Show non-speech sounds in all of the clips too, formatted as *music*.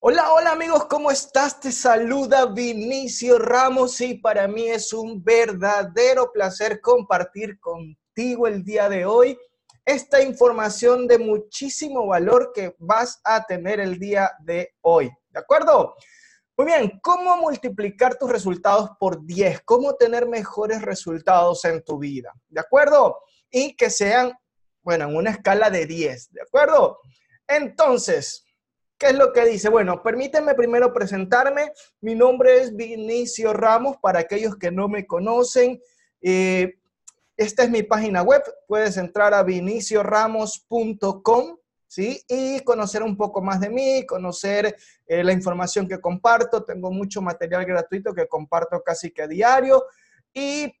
Hola, hola amigos, ¿cómo estás? Te saluda Vinicio Ramos y para mí es un verdadero placer compartir contigo el día de hoy esta información de muchísimo valor que vas a tener el día de hoy. ¿De acuerdo? Muy bien, ¿cómo multiplicar tus resultados por 10? ¿Cómo tener mejores resultados en tu vida? ¿De acuerdo? Y que sean, bueno, en una escala de 10, ¿de acuerdo? Entonces, ¿Qué es lo que dice? Bueno, permíteme primero presentarme. Mi nombre es Vinicio Ramos, para aquellos que no me conocen. Eh, esta es mi página web, puedes entrar a vinicioramos.com, ¿sí? Y conocer un poco más de mí, conocer eh, la información que comparto. Tengo mucho material gratuito que comparto casi que a diario y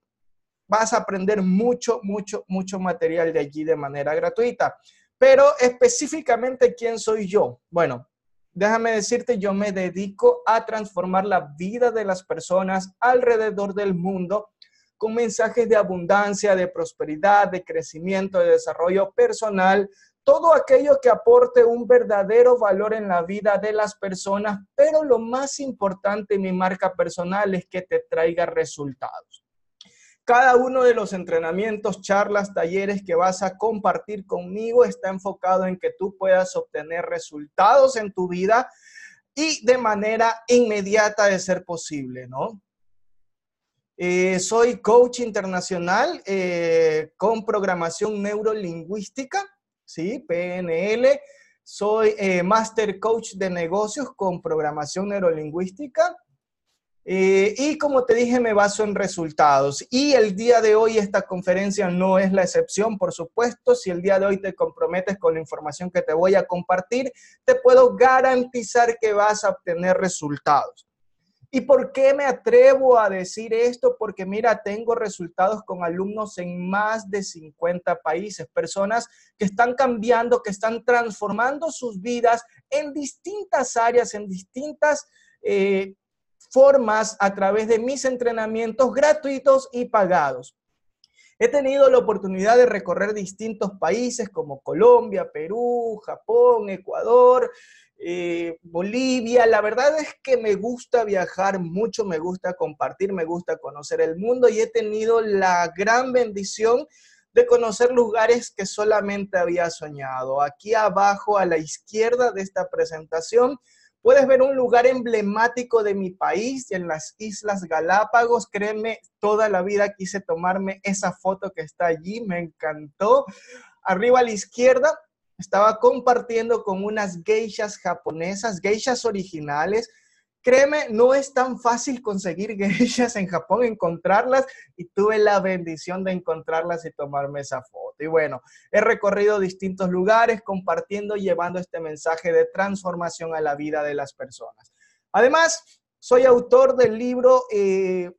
vas a aprender mucho, mucho, mucho material de allí de manera gratuita. Pero específicamente, ¿quién soy yo? Bueno, Déjame decirte, yo me dedico a transformar la vida de las personas alrededor del mundo con mensajes de abundancia, de prosperidad, de crecimiento, de desarrollo personal, todo aquello que aporte un verdadero valor en la vida de las personas, pero lo más importante en mi marca personal es que te traiga resultados. Cada uno de los entrenamientos, charlas, talleres que vas a compartir conmigo está enfocado en que tú puedas obtener resultados en tu vida y de manera inmediata de ser posible, ¿no? Eh, soy coach internacional eh, con programación neurolingüística, ¿sí? PNL. Soy eh, master coach de negocios con programación neurolingüística. Eh, y como te dije, me baso en resultados. Y el día de hoy esta conferencia no es la excepción, por supuesto. Si el día de hoy te comprometes con la información que te voy a compartir, te puedo garantizar que vas a obtener resultados. ¿Y por qué me atrevo a decir esto? Porque mira, tengo resultados con alumnos en más de 50 países, personas que están cambiando, que están transformando sus vidas en distintas áreas, en distintas... Eh, formas a través de mis entrenamientos gratuitos y pagados. He tenido la oportunidad de recorrer distintos países como Colombia, Perú, Japón, Ecuador, eh, Bolivia. La verdad es que me gusta viajar mucho, me gusta compartir, me gusta conocer el mundo y he tenido la gran bendición de conocer lugares que solamente había soñado. Aquí abajo a la izquierda de esta presentación Puedes ver un lugar emblemático de mi país en las Islas Galápagos. Créeme, toda la vida quise tomarme esa foto que está allí, me encantó. Arriba a la izquierda estaba compartiendo con unas geishas japonesas, geishas originales, Créeme, no es tan fácil conseguir geishas *laughs* en Japón, encontrarlas y tuve la bendición de encontrarlas y tomarme esa foto. Y bueno, he recorrido distintos lugares compartiendo y llevando este mensaje de transformación a la vida de las personas. Además, soy autor del libro eh,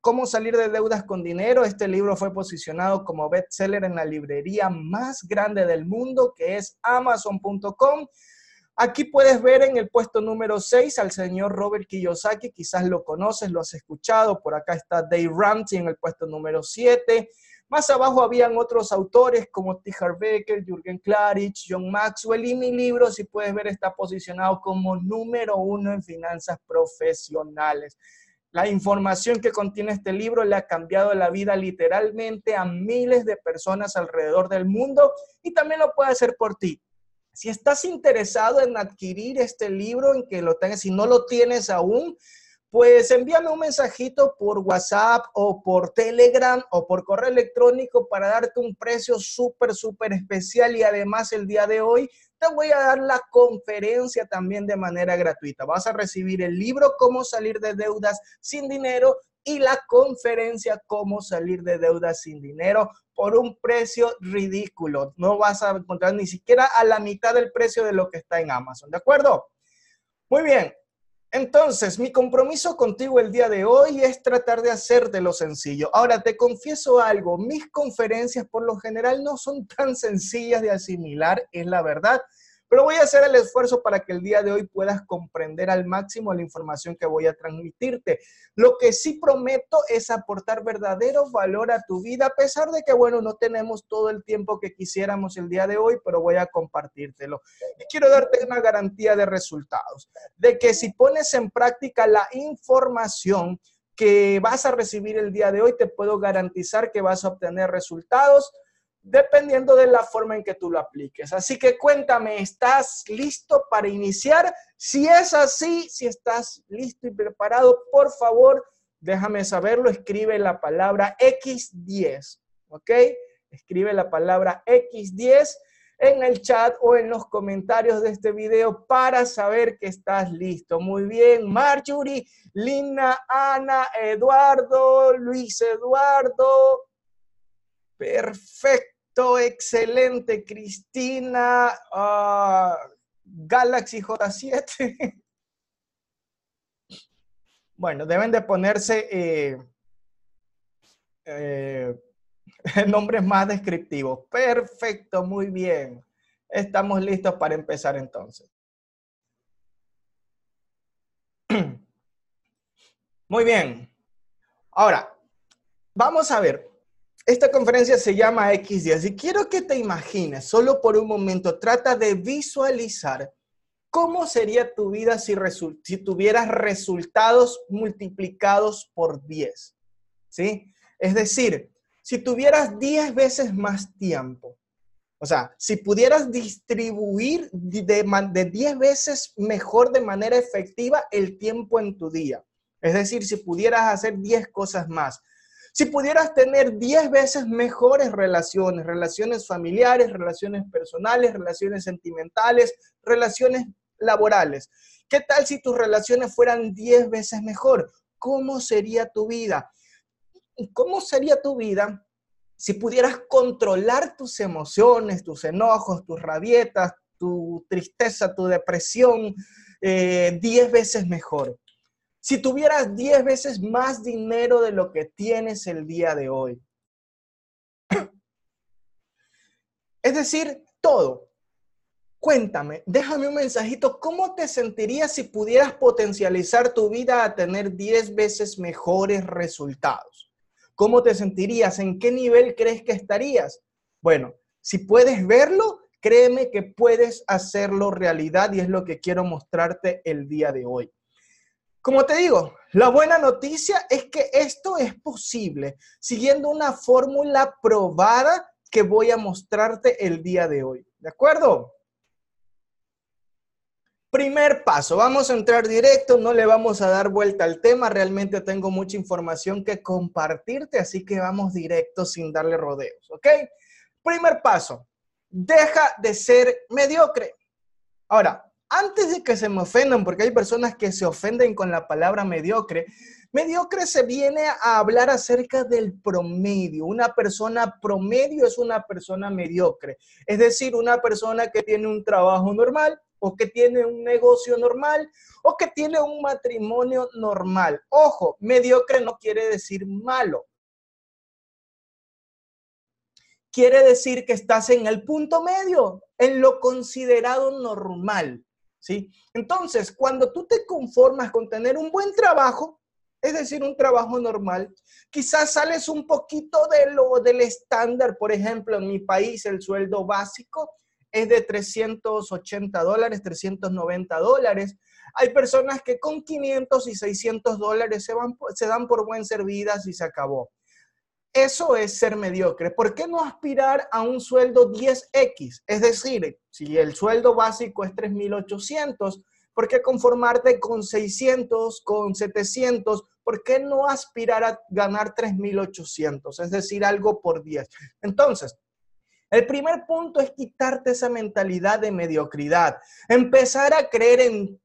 Cómo salir de deudas con dinero. Este libro fue posicionado como bestseller en la librería más grande del mundo, que es amazon.com. Aquí puedes ver en el puesto número 6 al señor Robert Kiyosaki, quizás lo conoces, lo has escuchado. Por acá está Dave Ramsey en el puesto número 7. Más abajo habían otros autores como T. Becker, Jürgen Klarich, John Maxwell y mi libro, si puedes ver, está posicionado como número uno en finanzas profesionales. La información que contiene este libro le ha cambiado la vida literalmente a miles de personas alrededor del mundo y también lo puede hacer por ti. Si estás interesado en adquirir este libro, en que lo tengas, si no lo tienes aún, pues envíame un mensajito por WhatsApp o por Telegram o por correo electrónico para darte un precio súper, súper especial y además el día de hoy te voy a dar la conferencia también de manera gratuita. Vas a recibir el libro Cómo salir de deudas sin dinero y la conferencia Cómo salir de Deuda sin dinero por un precio ridículo. No vas a encontrar ni siquiera a la mitad del precio de lo que está en Amazon, ¿de acuerdo? Muy bien. Entonces, mi compromiso contigo el día de hoy es tratar de hacerte lo sencillo. Ahora, te confieso algo, mis conferencias por lo general no son tan sencillas de asimilar, es la verdad. Pero voy a hacer el esfuerzo para que el día de hoy puedas comprender al máximo la información que voy a transmitirte. Lo que sí prometo es aportar verdadero valor a tu vida, a pesar de que, bueno, no tenemos todo el tiempo que quisiéramos el día de hoy, pero voy a compartírtelo. Y quiero darte una garantía de resultados, de que si pones en práctica la información, que vas a recibir el día de hoy, te puedo garantizar que vas a obtener resultados dependiendo de la forma en que tú lo apliques. Así que cuéntame, ¿estás listo para iniciar? Si es así, si estás listo y preparado, por favor, déjame saberlo, escribe la palabra X10, ¿ok? Escribe la palabra X10 en el chat o en los comentarios de este video para saber que estás listo. Muy bien, Marjorie, Lina, Ana, Eduardo, Luis Eduardo. Perfecto excelente, Cristina. Ah, Galaxy J7. *laughs* bueno, deben de ponerse eh, eh, *laughs* nombres más descriptivos. Perfecto, muy bien. Estamos listos para empezar entonces. *clears throat* Muy bien. Ahora, vamos a ver, esta conferencia se llama X días y quiero que te imagines, solo por un momento, trata de visualizar cómo sería tu vida si, tuvieras resultados multiplicados por 10. ¿Sí? Es decir, si tuvieras 10 veces más tiempo, o sea, si pudieras distribuir de, de 10 veces mejor de manera efectiva el tiempo en tu día, es decir, si pudieras hacer 10 cosas más, si pudieras tener 10 veces mejores relaciones, relaciones familiares, relaciones personales, relaciones sentimentales, relaciones laborales, ¿qué tal si tus relaciones fueran 10 veces mejor? ¿Cómo sería tu vida? ¿Cómo sería tu vida si pudieras controlar tus emociones, tus enojos, tus rabietas, tu tristeza, tu depresión, 10 eh, veces mejor. Si tuvieras 10 veces más dinero de lo que tienes el día de hoy. *clears throat* Es decir, todo. Cuéntame, déjame un mensajito, ¿cómo te sentirías si pudieras potencializar tu vida a tener 10 veces mejores resultados? ¿Cómo te sentirías? ¿En qué nivel crees que estarías? Bueno, si puedes verlo, créeme que puedes hacerlo realidad y es lo que quiero mostrarte el día de hoy. Como te digo, la buena noticia es que esto es posible siguiendo una fórmula probada que voy a mostrarte el día de hoy. ¿De acuerdo? Primer paso, vamos a entrar directo, no le vamos a dar vuelta al tema, realmente tengo mucha información que compartirte, así que vamos directo sin darle rodeos, ¿ok? Primer paso, deja de ser mediocre. Ahora, antes de que se me ofendan, porque hay personas que se ofenden con la palabra mediocre, mediocre se viene a hablar acerca del promedio. Una persona promedio es una persona mediocre, es decir, una persona que tiene un trabajo normal o que tiene un negocio normal o que tiene un matrimonio normal. Ojo, mediocre no quiere decir malo. Quiere decir que estás en el punto medio, en lo considerado normal. Entonces, cuando tú te conformas con tener un buen trabajo, es decir, un trabajo normal, quizás sales un poquito de lo del estándar, por ejemplo, en mi país el sueldo básico es de 380 dólares, 390 dólares. Hay personas que con 500 y 600 dólares se, van, se dan por buen servidas y se acabó. Eso es ser mediocre. ¿Por qué no aspirar a un sueldo 10X? Es decir, si el sueldo básico es 3.800, ¿por qué conformarte con 600, con 700? ¿Por qué no aspirar a ganar 3.800? Es decir, algo por 10. Entonces, el primer punto es quitarte esa mentalidad de mediocridad, empezar a creer en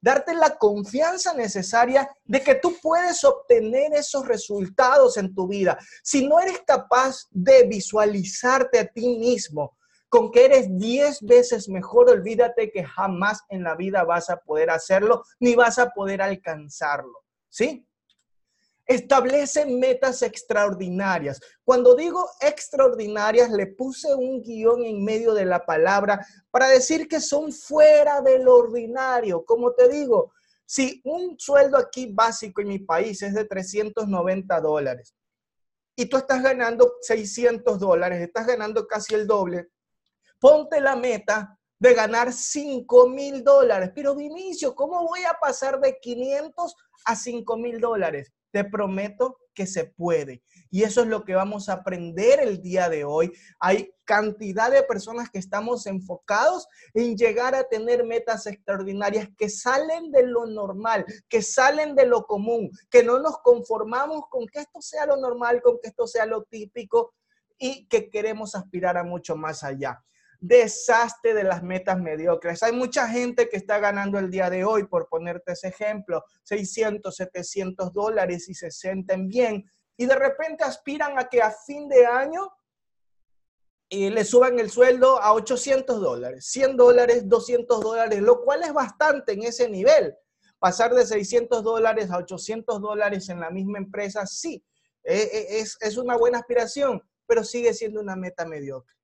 darte la confianza necesaria de que tú puedes obtener esos resultados en tu vida. Si no eres capaz de visualizarte a ti mismo con que eres 10 veces mejor, olvídate que jamás en la vida vas a poder hacerlo ni vas a poder alcanzarlo, ¿sí? Establece metas extraordinarias. Cuando digo extraordinarias, le puse un guión en medio de la palabra para decir que son fuera del ordinario. Como te digo, si un sueldo aquí básico en mi país es de 390 dólares y tú estás ganando 600 dólares, estás ganando casi el doble, ponte la meta de ganar 5 mil dólares. Pero Vinicio, ¿cómo voy a pasar de 500 a 5 mil dólares? te prometo que se puede. Y eso es lo que vamos a aprender el día de hoy. Hay cantidad de personas que estamos enfocados en llegar a tener metas extraordinarias que salen de lo normal, que salen de lo común, que no nos conformamos con que esto sea lo normal, con que esto sea lo típico y que queremos aspirar a mucho más allá desastre de las metas mediocres. Hay mucha gente que está ganando el día de hoy, por ponerte ese ejemplo, 600, 700 dólares y se sienten bien y de repente aspiran a que a fin de año eh, le suban el sueldo a 800 dólares, 100 dólares, 200 dólares, lo cual es bastante en ese nivel. Pasar de 600 dólares a 800 dólares en la misma empresa, sí, eh, eh, es una buena aspiración, pero sigue siendo una meta mediocre.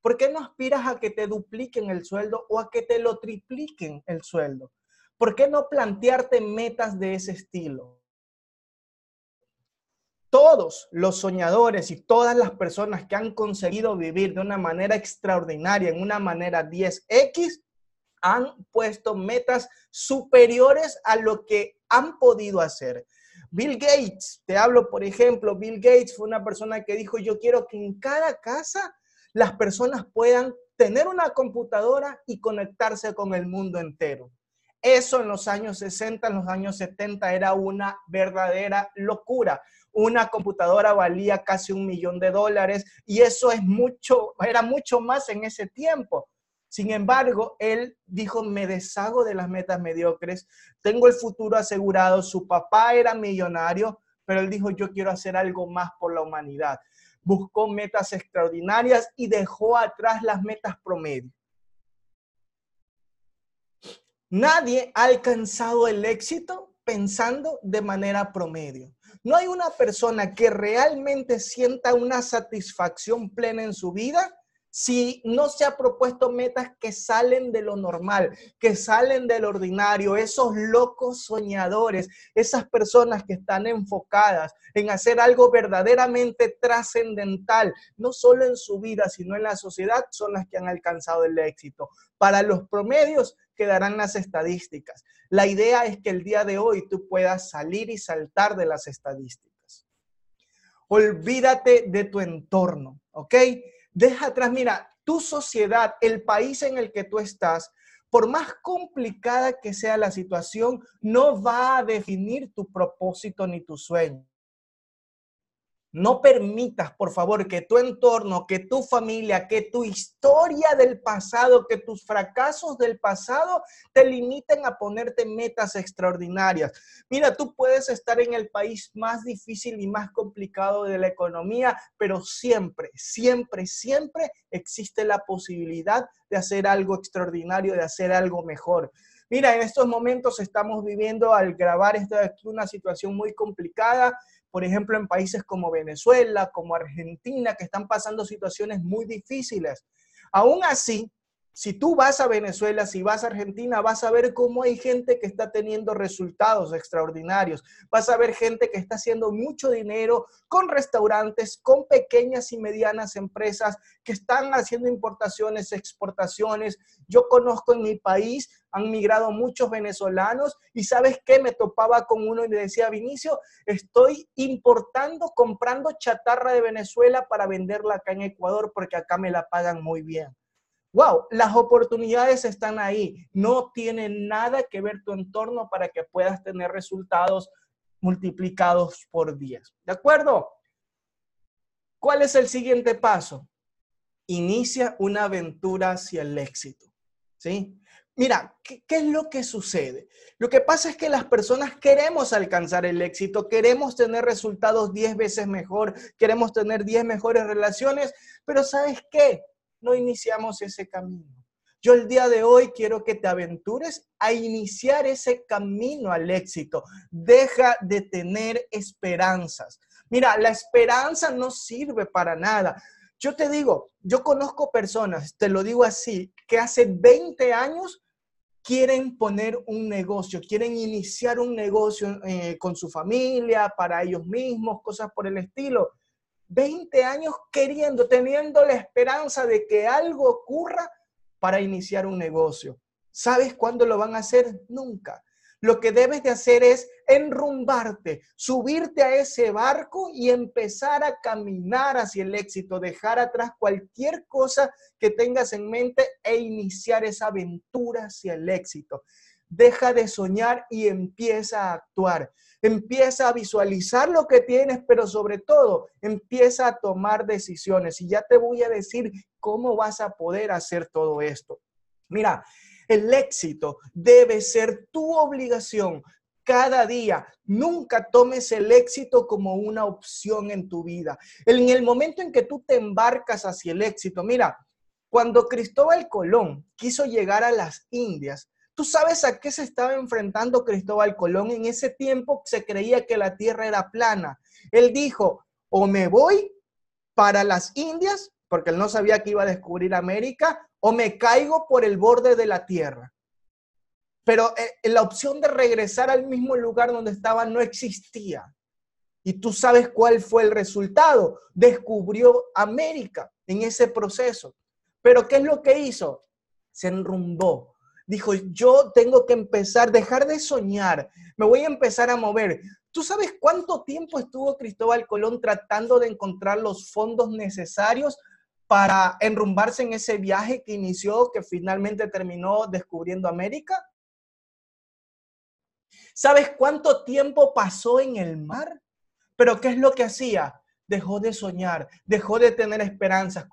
¿Por qué no aspiras a que te dupliquen el sueldo o a que te lo tripliquen el sueldo? ¿Por qué no plantearte metas de ese estilo? Todos los soñadores y todas las personas que han conseguido vivir de una manera extraordinaria, en una manera 10X, han puesto metas superiores a lo que han podido hacer. Bill Gates, te hablo por ejemplo, Bill Gates fue una persona que dijo, yo quiero que en cada casa las personas puedan tener una computadora y conectarse con el mundo entero. Eso en los años 60, en los años 70 era una verdadera locura. Una computadora valía casi un millón de dólares y eso es mucho, era mucho más en ese tiempo. Sin embargo, él dijo, me deshago de las metas mediocres, tengo el futuro asegurado, su papá era millonario, pero él dijo, yo quiero hacer algo más por la humanidad buscó metas extraordinarias y dejó atrás las metas promedio. Nadie ha alcanzado el éxito pensando de manera promedio. No hay una persona que realmente sienta una satisfacción plena en su vida si no se ha propuesto metas que salen de lo normal, que salen del ordinario, esos locos soñadores, esas personas que están enfocadas en hacer algo verdaderamente trascendental, no solo en su vida, sino en la sociedad, son las que han alcanzado el éxito. Para los promedios quedarán las estadísticas. La idea es que el día de hoy tú puedas salir y saltar de las estadísticas. Olvídate de tu entorno, ¿ok? Deja atrás, mira, tu sociedad, el país en el que tú estás, por más complicada que sea la situación, no va a definir tu propósito ni tu sueño. No permitas, por favor, que tu entorno, que tu familia, que tu historia del pasado, que tus fracasos del pasado te limiten a ponerte metas extraordinarias. Mira, tú puedes estar en el país más difícil y más complicado de la economía, pero siempre, siempre, siempre existe la posibilidad de hacer algo extraordinario, de hacer algo mejor. Mira, en estos momentos estamos viviendo al grabar esto aquí una situación muy complicada por ejemplo, en países como Venezuela, como Argentina, que están pasando situaciones muy difíciles. Aún así, si tú vas a Venezuela, si vas a Argentina, vas a ver cómo hay gente que está teniendo resultados extraordinarios. Vas a ver gente que está haciendo mucho dinero con restaurantes, con pequeñas y medianas empresas que están haciendo importaciones, exportaciones. Yo conozco en mi país, han migrado muchos venezolanos y sabes qué, me topaba con uno y me decía, Vinicio, estoy importando, comprando chatarra de Venezuela para venderla acá en Ecuador porque acá me la pagan muy bien wow, las oportunidades están ahí. No tiene nada que ver tu entorno para que puedas tener resultados multiplicados por 10. ¿De acuerdo? ¿Cuál es el siguiente paso? Inicia una aventura hacia el éxito. ¿Sí? Mira, ¿qué, es lo que sucede? Lo que pasa es que las personas queremos alcanzar el éxito, queremos tener resultados 10 veces mejor, queremos tener 10 mejores relaciones, pero ¿sabes qué? no iniciamos ese camino. Yo el día de hoy quiero que te aventures a iniciar ese camino al éxito. Deja de tener esperanzas. Mira, la esperanza no sirve para nada. Yo te digo, yo conozco personas, te lo digo así, que hace 20 años quieren poner un negocio, quieren iniciar un negocio eh, con su familia, para ellos mismos, cosas por el estilo. 20 años queriendo, teniendo la esperanza de que algo ocurra para iniciar un negocio. ¿Sabes cuándo lo van a hacer? Nunca. Lo que debes de hacer es enrumbarte, subirte a ese barco y empezar a caminar hacia el éxito, dejar atrás cualquier cosa que tengas en mente e iniciar esa aventura hacia el éxito. Deja de soñar y empieza a actuar. Empieza a visualizar lo que tienes, pero sobre todo empieza a tomar decisiones. Y ya te voy a decir cómo vas a poder hacer todo esto. Mira, el éxito debe ser tu obligación, cada día. Nunca tomes el éxito como una opción en tu vida. En el momento en que tú te embarcas hacia el éxito, mira, cuando Cristóbal Colón quiso llegar a las Indias, ¿Tú sabes a qué se estaba enfrentando Cristóbal Colón? En ese tiempo se creía que la tierra era plana. Él dijo, o me voy para las Indias, porque él no sabía que iba a descubrir América, o me caigo por el borde de la tierra. Pero eh, eh, la opción de regresar al mismo lugar donde estaba no existía. Y tú sabes cuál fue el resultado. Descubrió América en ese proceso. Pero ¿qué es lo que hizo? Se enrumbó, dijo, yo tengo que empezar, dejar de soñar, me voy a empezar a mover. ¿Tú sabes cuánto tiempo estuvo Cristóbal Colón tratando de encontrar los fondos necesarios para enrumbarse en ese viaje que inició, que finalmente terminó descubriendo América? ¿Sabes cuánto tiempo pasó en el mar? Pero ¿qué es lo que hacía? Dejó de soñar, dejó de tener esperanzas,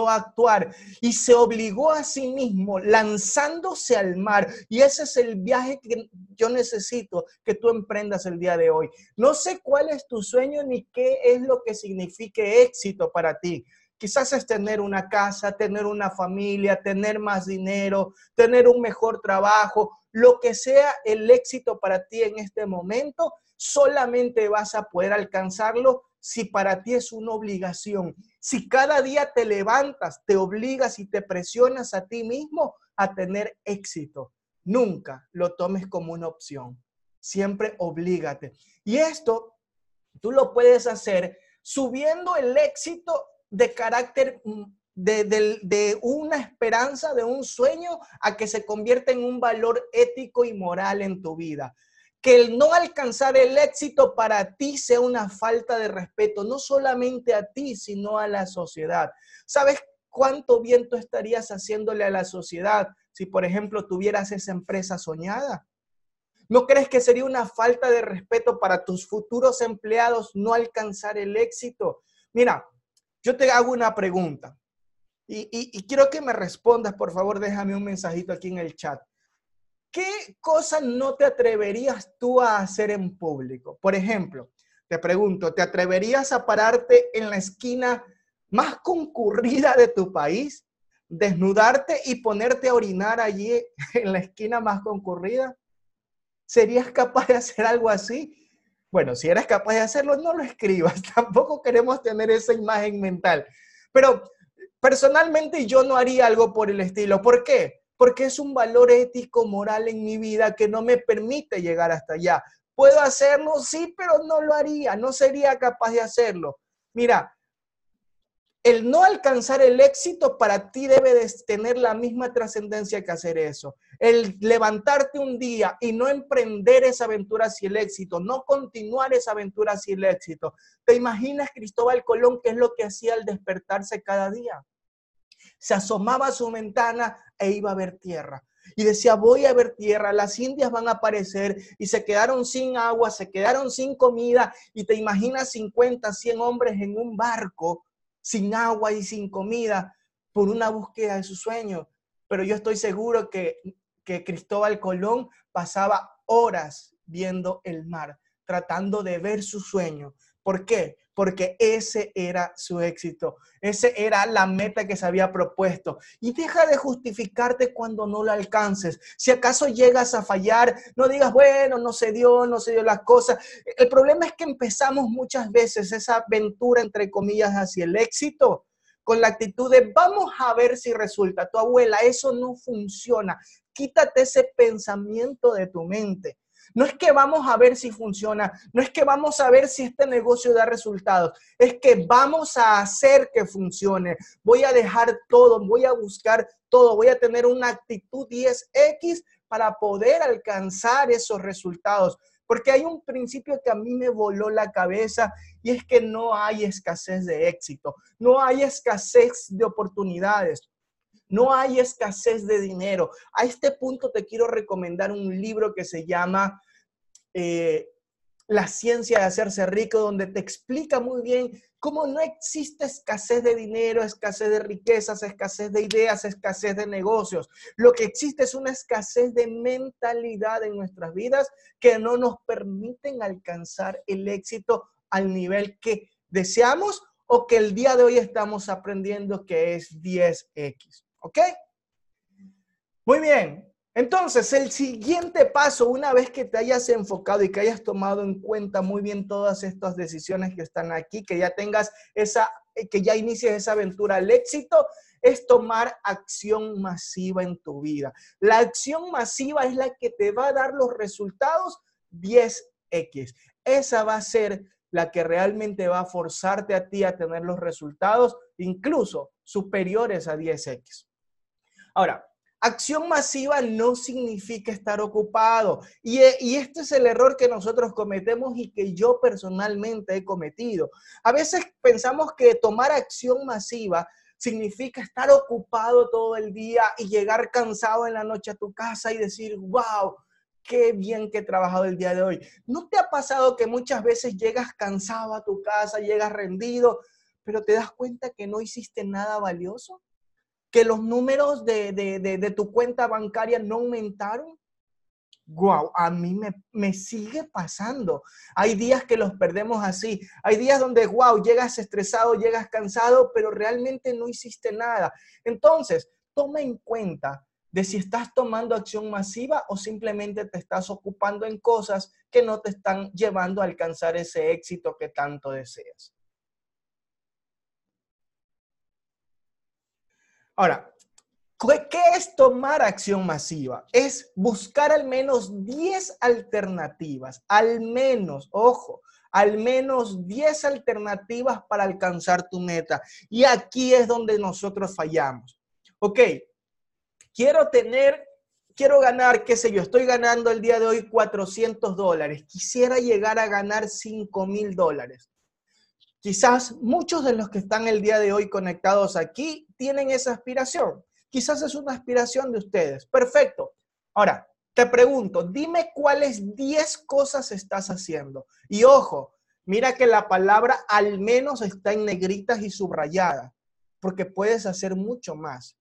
a actuar y se obligó a sí mismo lanzándose al mar. Y ese es el viaje que yo necesito que tú emprendas el día de hoy. No sé cuál es tu sueño ni qué es lo que signifique éxito para ti. Quizás es tener una casa, tener una familia, tener más dinero, tener un mejor trabajo, lo que sea el éxito para ti en este momento, solamente vas a poder alcanzarlo si para ti es una obligación, si cada día te levantas, te obligas y te presionas a ti mismo a tener éxito. Nunca lo tomes como una opción. Siempre oblígate. Y esto tú lo puedes hacer subiendo el éxito de carácter mm, de, de, una esperanza, de un sueño, a que se convierta en un valor ético y moral en tu vida que el no alcanzar el éxito para ti sea una falta de respeto, no solamente a ti, sino a la sociedad. ¿Sabes cuánto bien tú estarías haciéndole a la sociedad si, por ejemplo, tuvieras esa empresa soñada? ¿No crees que sería una falta de respeto para tus futuros empleados no alcanzar el éxito? Mira, yo te hago una pregunta y, y quiero que me respondas, por favor, déjame un mensajito aquí en el chat. ¿qué cosa no te atreverías tú a hacer en público? Por ejemplo, te pregunto, ¿te atreverías a pararte en la esquina más concurrida de tu país, desnudarte y ponerte a orinar allí en la esquina más concurrida? ¿Serías capaz de hacer algo así? Bueno, si eres capaz de hacerlo, no lo escribas. *laughs* Tampoco queremos tener esa imagen mental. Pero personalmente yo no haría algo por el estilo. ¿Por qué? porque es un valor ético, moral en mi vida que no me permite llegar hasta allá. ¿Puedo hacerlo? Sí, pero no lo haría, no sería capaz de hacerlo. Mira, el no alcanzar el éxito para ti debe de tener la misma trascendencia que hacer eso. El levantarte un día y no emprender esa aventura hacia el éxito, no continuar esa aventura hacia el éxito. ¿Te imaginas Cristóbal Colón qué es lo que hacía al despertarse cada día? se asomaba a su ventana e iba a ver tierra. Y decía, voy a ver tierra, las indias van a aparecer y se quedaron sin agua, se quedaron sin comida y te imaginas 50, 100 hombres en un barco sin agua y sin comida por una búsqueda de su sueño. Pero yo estoy seguro que, que Cristóbal Colón pasaba horas viendo el mar, tratando de ver su sueño. ¿Por qué? porque ese era su éxito, ese era la meta que se había propuesto. Y deja de justificarte cuando no lo alcances. Si acaso llegas a fallar, no digas, bueno, no se dio, no se dio las cosas. El problema es que empezamos muchas veces esa aventura, entre comillas, hacia el éxito con la actitud de vamos a ver si resulta. Tu abuela, eso no funciona. Quítate ese pensamiento de tu mente. No es que vamos a ver si funciona, no es que vamos a ver si este negocio da resultados, es que vamos a hacer que funcione. Voy a dejar todo, voy a buscar todo, voy a tener una actitud 10X para poder alcanzar esos resultados. Porque hay un principio que a mí me voló la cabeza y es que no hay escasez de éxito, no hay escasez de oportunidades. No hay escasez de dinero. A este punto te quiero recomendar un libro que se llama eh, La ciencia de hacerse rico, donde te explica muy bien cómo no existe escasez de dinero, escasez de riquezas, escasez de ideas, escasez de negocios. Lo que existe es una escasez de mentalidad en nuestras vidas que no nos permiten alcanzar el éxito al nivel que deseamos o que el día de hoy estamos aprendiendo que es 10X. ¿Ok? Muy bien. Entonces, el siguiente paso, una vez que te hayas enfocado y que hayas tomado en cuenta muy bien todas estas decisiones que están aquí, que ya tengas esa, eh, que ya inicies esa aventura al éxito, es tomar acción masiva en tu vida. La acción masiva es la que te va a dar los resultados 10X. Esa va a ser la que realmente va a forzarte a ti a tener los resultados incluso superiores a 10X. Ahora, acción masiva no significa estar ocupado. E, y, este es el error que nosotros cometemos y que yo personalmente he cometido. A veces pensamos que tomar acción masiva significa estar ocupado todo el día y llegar cansado en la noche a tu casa y decir, wow, qué bien que he trabajado el día de hoy. ¿No te ha pasado que muchas veces llegas cansado a tu casa, llegas rendido, pero te das cuenta que no hiciste nada valioso? que los números de, tu cuenta bancaria no aumentaron. Wow, a mí me, me, sigue pasando. Hay días que los perdemos así. Hay días donde, wow, llegas estresado, llegas cansado, pero realmente no hiciste nada. Entonces, toma en cuenta de si estás tomando acción masiva o simplemente te estás ocupando en cosas que no te están llevando a alcanzar ese éxito que tanto deseas. Ahora, ¿qué es tomar acción masiva? Es buscar al menos 10 alternativas, al menos, ojo, al menos 10 alternativas para alcanzar tu meta. Y aquí es donde nosotros fallamos. Ok, quiero tener, quiero ganar, qué sé yo, estoy ganando el día de hoy 400 dólares, quisiera llegar a ganar 5 mil dólares. Quizás muchos de los que están el día de hoy conectados aquí tienen esa aspiración. Quizás es una aspiración de ustedes. Perfecto. Ahora, te pregunto, dime cuáles 10 cosas estás haciendo. Y ojo, mira que la palabra al menos está en negritas y subrayada, porque puedes hacer mucho más.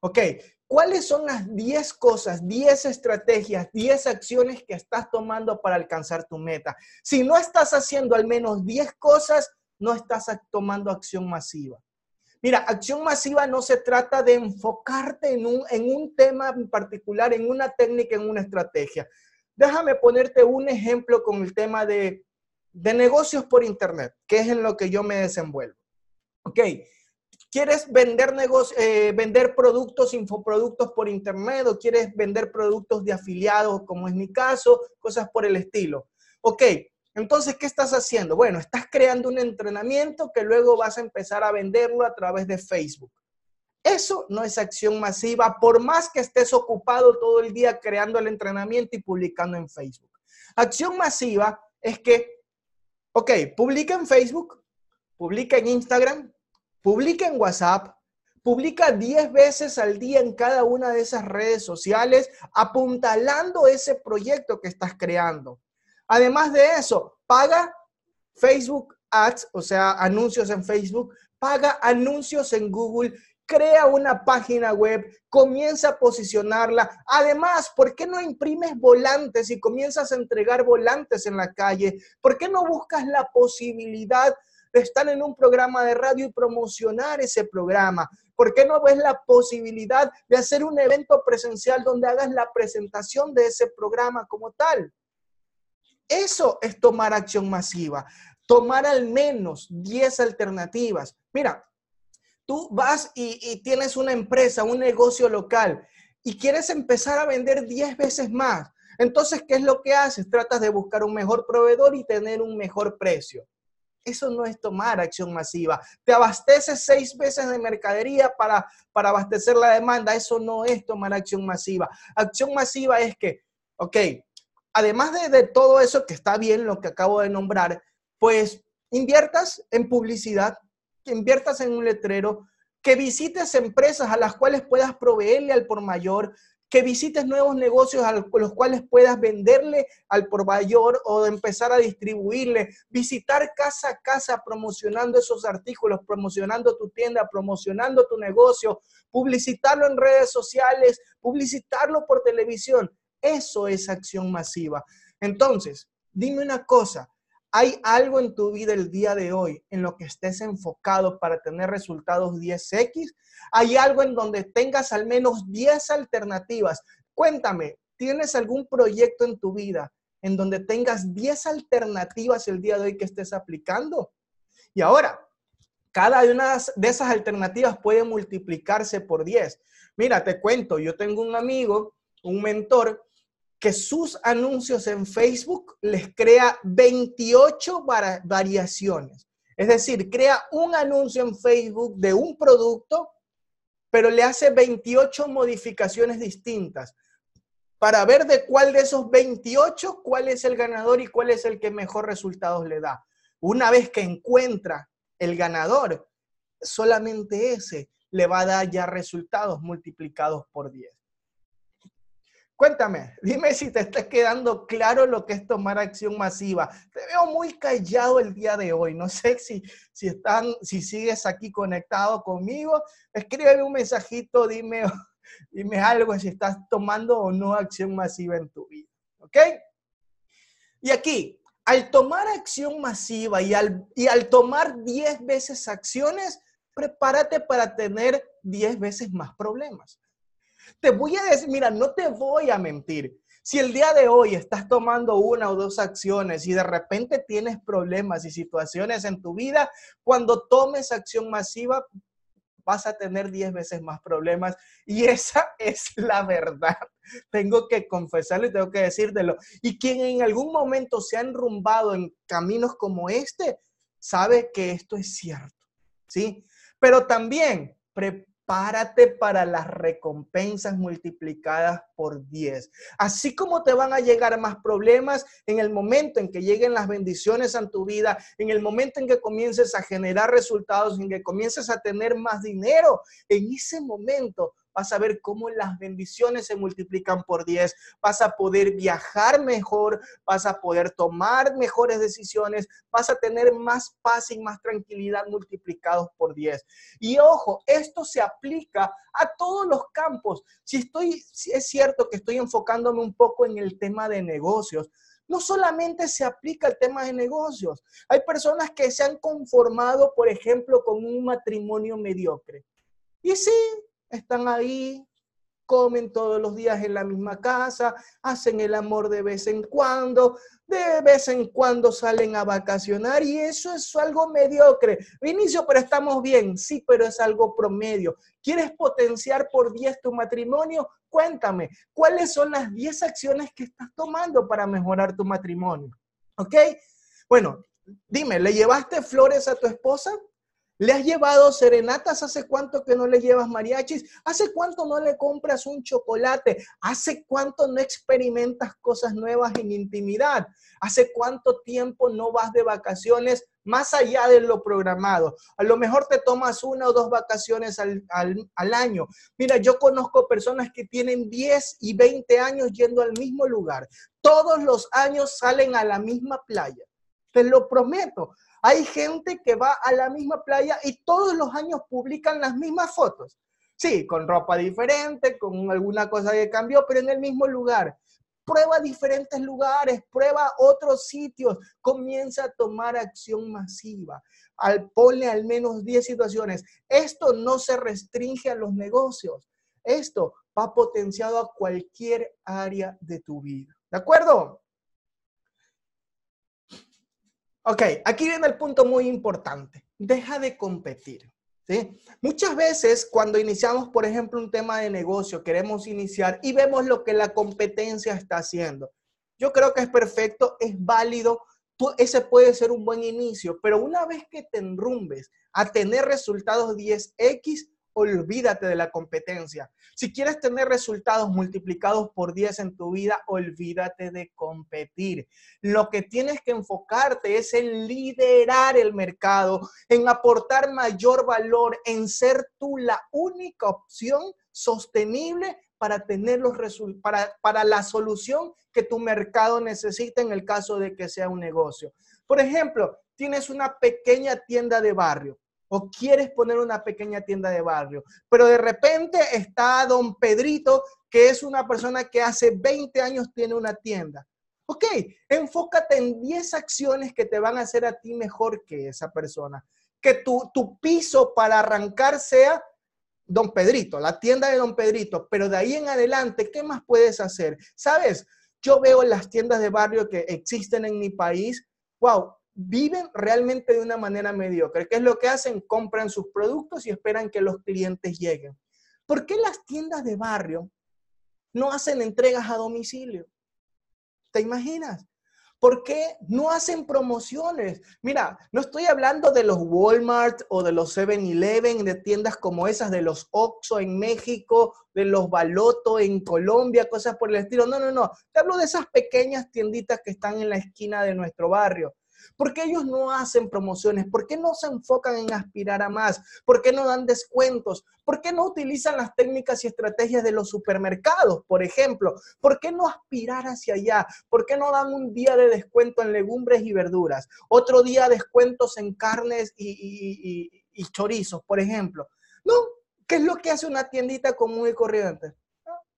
Ok, ¿cuáles son las 10 cosas, 10 estrategias, 10 acciones que estás tomando para alcanzar tu meta? Si no estás haciendo al menos 10 cosas, no estás tomando acción masiva. Mira, acción masiva no se trata de enfocarte en un, en un tema en particular, en una técnica, en una estrategia. Déjame ponerte un ejemplo con el tema de, negocios por Internet, que es en lo que yo me desenvuelvo. Ok, ¿quieres vender, negocio, eh, vender productos, infoproductos por Internet o quieres vender productos de afiliados, como es mi caso, cosas por el estilo? Ok, entonces, ¿qué estás haciendo? Bueno, estás creando un entrenamiento que luego vas a empezar a venderlo a través de Facebook. Eso no es acción masiva, por más que estés ocupado todo el día creando el entrenamiento y publicando en Facebook. Acción masiva es que, ok, publica en Facebook, publica en Instagram, publica en WhatsApp, publica 10 veces al día en cada una de esas redes sociales, apuntalando ese proyecto que estás creando. Además de eso, paga Facebook Ads, o sea, anuncios en Facebook, paga anuncios en Google, crea una página web, comienza a posicionarla. Además, ¿por qué no imprimes volantes y comienzas a entregar volantes en la calle? ¿Por qué no buscas la posibilidad de estar en un programa de radio y promocionar ese programa? ¿Por qué no ves la posibilidad de hacer un evento presencial donde hagas la presentación de ese programa como tal? Eso es tomar acción masiva, tomar al menos 10 alternativas. Mira, tú vas y, tienes una empresa, un negocio local y quieres empezar a vender 10 veces más. Entonces, ¿qué es lo que haces? Tratas de buscar un mejor proveedor y tener un mejor precio. Eso no es tomar acción masiva. Te abasteces seis veces de mercadería para, para abastecer la demanda. Eso no es tomar acción masiva. Acción masiva es que, ok, además de, todo eso que está bien, lo que acabo de nombrar, pues inviertas en publicidad, que inviertas en un letrero, que visites empresas a las cuales puedas proveerle al por mayor, que visites nuevos negocios a los cuales puedas venderle al por mayor o empezar a distribuirle, visitar casa a casa promocionando esos artículos, promocionando tu tienda, promocionando tu negocio, publicitarlo en redes sociales, publicitarlo por televisión. Eso es acción masiva. Entonces, dime una cosa, ¿hay algo en tu vida el día de hoy en lo que estés enfocado para tener resultados 10X? ¿Hay algo en donde tengas al menos 10 alternativas? Cuéntame, ¿tienes algún proyecto en tu vida en donde tengas 10 alternativas el día de hoy que estés aplicando? Y ahora, cada una de esas alternativas puede multiplicarse por 10. Mira, te cuento, yo tengo un amigo, un mentor, que sus anuncios en Facebook les crea 28 variaciones. Es decir, crea un anuncio en Facebook de un producto, pero le hace 28 modificaciones distintas para ver de cuál de esos 28, cuál es el ganador y cuál es el que mejor resultados le da. Una vez que encuentra el ganador, solamente ese le va a dar ya resultados multiplicados por 10. Cuéntame, dime si te está quedando claro lo que es tomar acción masiva. Te veo muy callado el día de hoy. No sé si, si, si sigues aquí conectado conmigo. Escríbeme un mensajito, dime, *laughs* dime algo si estás tomando o no acción masiva en tu vida. ¿Ok? Y aquí, al tomar acción masiva y al, y al tomar 10 veces acciones, prepárate para tener 10 veces más problemas. Te voy a decir, mira, no te voy a mentir. Si el día de hoy estás tomando una o dos acciones y de repente tienes problemas y situaciones en tu vida, cuando tomes acción masiva vas a tener 10 veces más problemas y esa *laughs* es la verdad. Tengo que confesarlo y tengo que decírtelo. Y quien en algún momento se ha enrumbado en caminos como este, sabe que esto es cierto, ¿sí? Pero también Párate para las recompensas multiplicadas por 10. Así como te van a llegar más problemas en el momento en que lleguen las bendiciones a tu vida, en el momento en que comiences a generar resultados, en que comiences a tener más dinero, en ese momento vas a ver cómo las bendiciones se multiplican por 10, vas a poder viajar mejor, vas a poder tomar mejores decisiones, vas a tener más paz y más tranquilidad multiplicados por 10. Y ojo, esto se aplica a todos los campos. Si estoy, es cierto que estoy enfocándome un poco en el tema de negocios, no solamente se aplica al tema de negocios. Hay personas que se han conformado, por ejemplo, con un matrimonio mediocre. Y sí, están ahí, comen todos los días en la misma casa, hacen el amor de vez en cuando, de vez en cuando salen a vacacionar y eso es algo mediocre. Vinicio, pero estamos bien, sí, pero es algo promedio. ¿Quieres potenciar por 10 tu matrimonio? Cuéntame, ¿cuáles son las 10 acciones que estás tomando para mejorar tu matrimonio? ¿Ok? Bueno, dime, ¿le llevaste flores a tu esposa? ¿Le has llevado serenatas? ¿Hace cuánto que no le llevas mariachis? ¿Hace cuánto no le compras un chocolate? ¿Hace cuánto no experimentas cosas nuevas en intimidad? ¿Hace cuánto tiempo no vas de vacaciones más allá de lo programado? A lo mejor te tomas una o dos vacaciones al, año. Mira, yo conozco personas que tienen 10 y 20 años yendo al mismo lugar. Todos los años salen a la misma playa. Te lo prometo. Hay gente que va a la misma playa y todos los años publican las mismas fotos. Sí, con ropa diferente, con alguna cosa que cambió, pero en el mismo lugar. Prueba diferentes lugares, prueba otros sitios, comienza a tomar acción masiva. Al, ponle al menos 10 situaciones. Esto no se restringe a los negocios. Esto va potenciado a cualquier área de tu vida. ¿De acuerdo? Ok, aquí viene el punto muy importante. Deja de competir. ¿sí? Muchas veces cuando iniciamos, por ejemplo, un tema de negocio, queremos iniciar y vemos lo que la competencia está haciendo. Yo creo que es perfecto, es válido, ese puede ser un buen inicio, pero una vez que te enrumbes a tener resultados 10X, olvídate de la competencia. Si quieres tener resultados multiplicados por 10 en tu vida, olvídate de competir. Lo que tienes que enfocarte es en liderar el mercado, en aportar mayor valor, en ser tú la única opción sostenible para tener los para, para la solución que tu mercado necesita en el caso de que sea un negocio. Por ejemplo, tienes una pequeña tienda de barrio o quieres poner una pequeña tienda de barrio, pero de repente está don Pedrito, que es una persona que hace 20 años tiene una tienda. Ok, enfócate en 10 acciones que te van a hacer a ti mejor que esa persona. Que tu, tu piso para arrancar sea Don Pedrito, la tienda de Don Pedrito, pero de ahí en adelante, ¿qué más puedes hacer? ¿Sabes? Yo veo las tiendas de barrio que existen en mi país. Wow, viven realmente de una manera mediocre. ¿Qué es lo que hacen? Compran sus productos y esperan que los clientes lleguen. ¿Por qué las tiendas de barrio no hacen entregas a domicilio? ¿Te imaginas? ¿Por qué no hacen promociones? Mira, no estoy hablando de los Walmart o de los 7-Eleven, de tiendas como esas, de los Oxxo en México, de los Baloto en Colombia, cosas por el estilo. No, no, no. Te hablo de esas pequeñas tienditas que están en la esquina de nuestro barrio. ¿Por qué ellos no hacen promociones? ¿Por qué no se enfocan en aspirar a más? ¿Por qué no dan descuentos? ¿Por qué no utilizan las técnicas y estrategias de los supermercados, por ejemplo? ¿Por qué no aspirar hacia allá? ¿Por qué no dan un día de descuento en legumbres y verduras? Otro día descuentos en carnes y, chorizos, por ejemplo. No, ¿qué es lo que hace una tiendita común y corriente?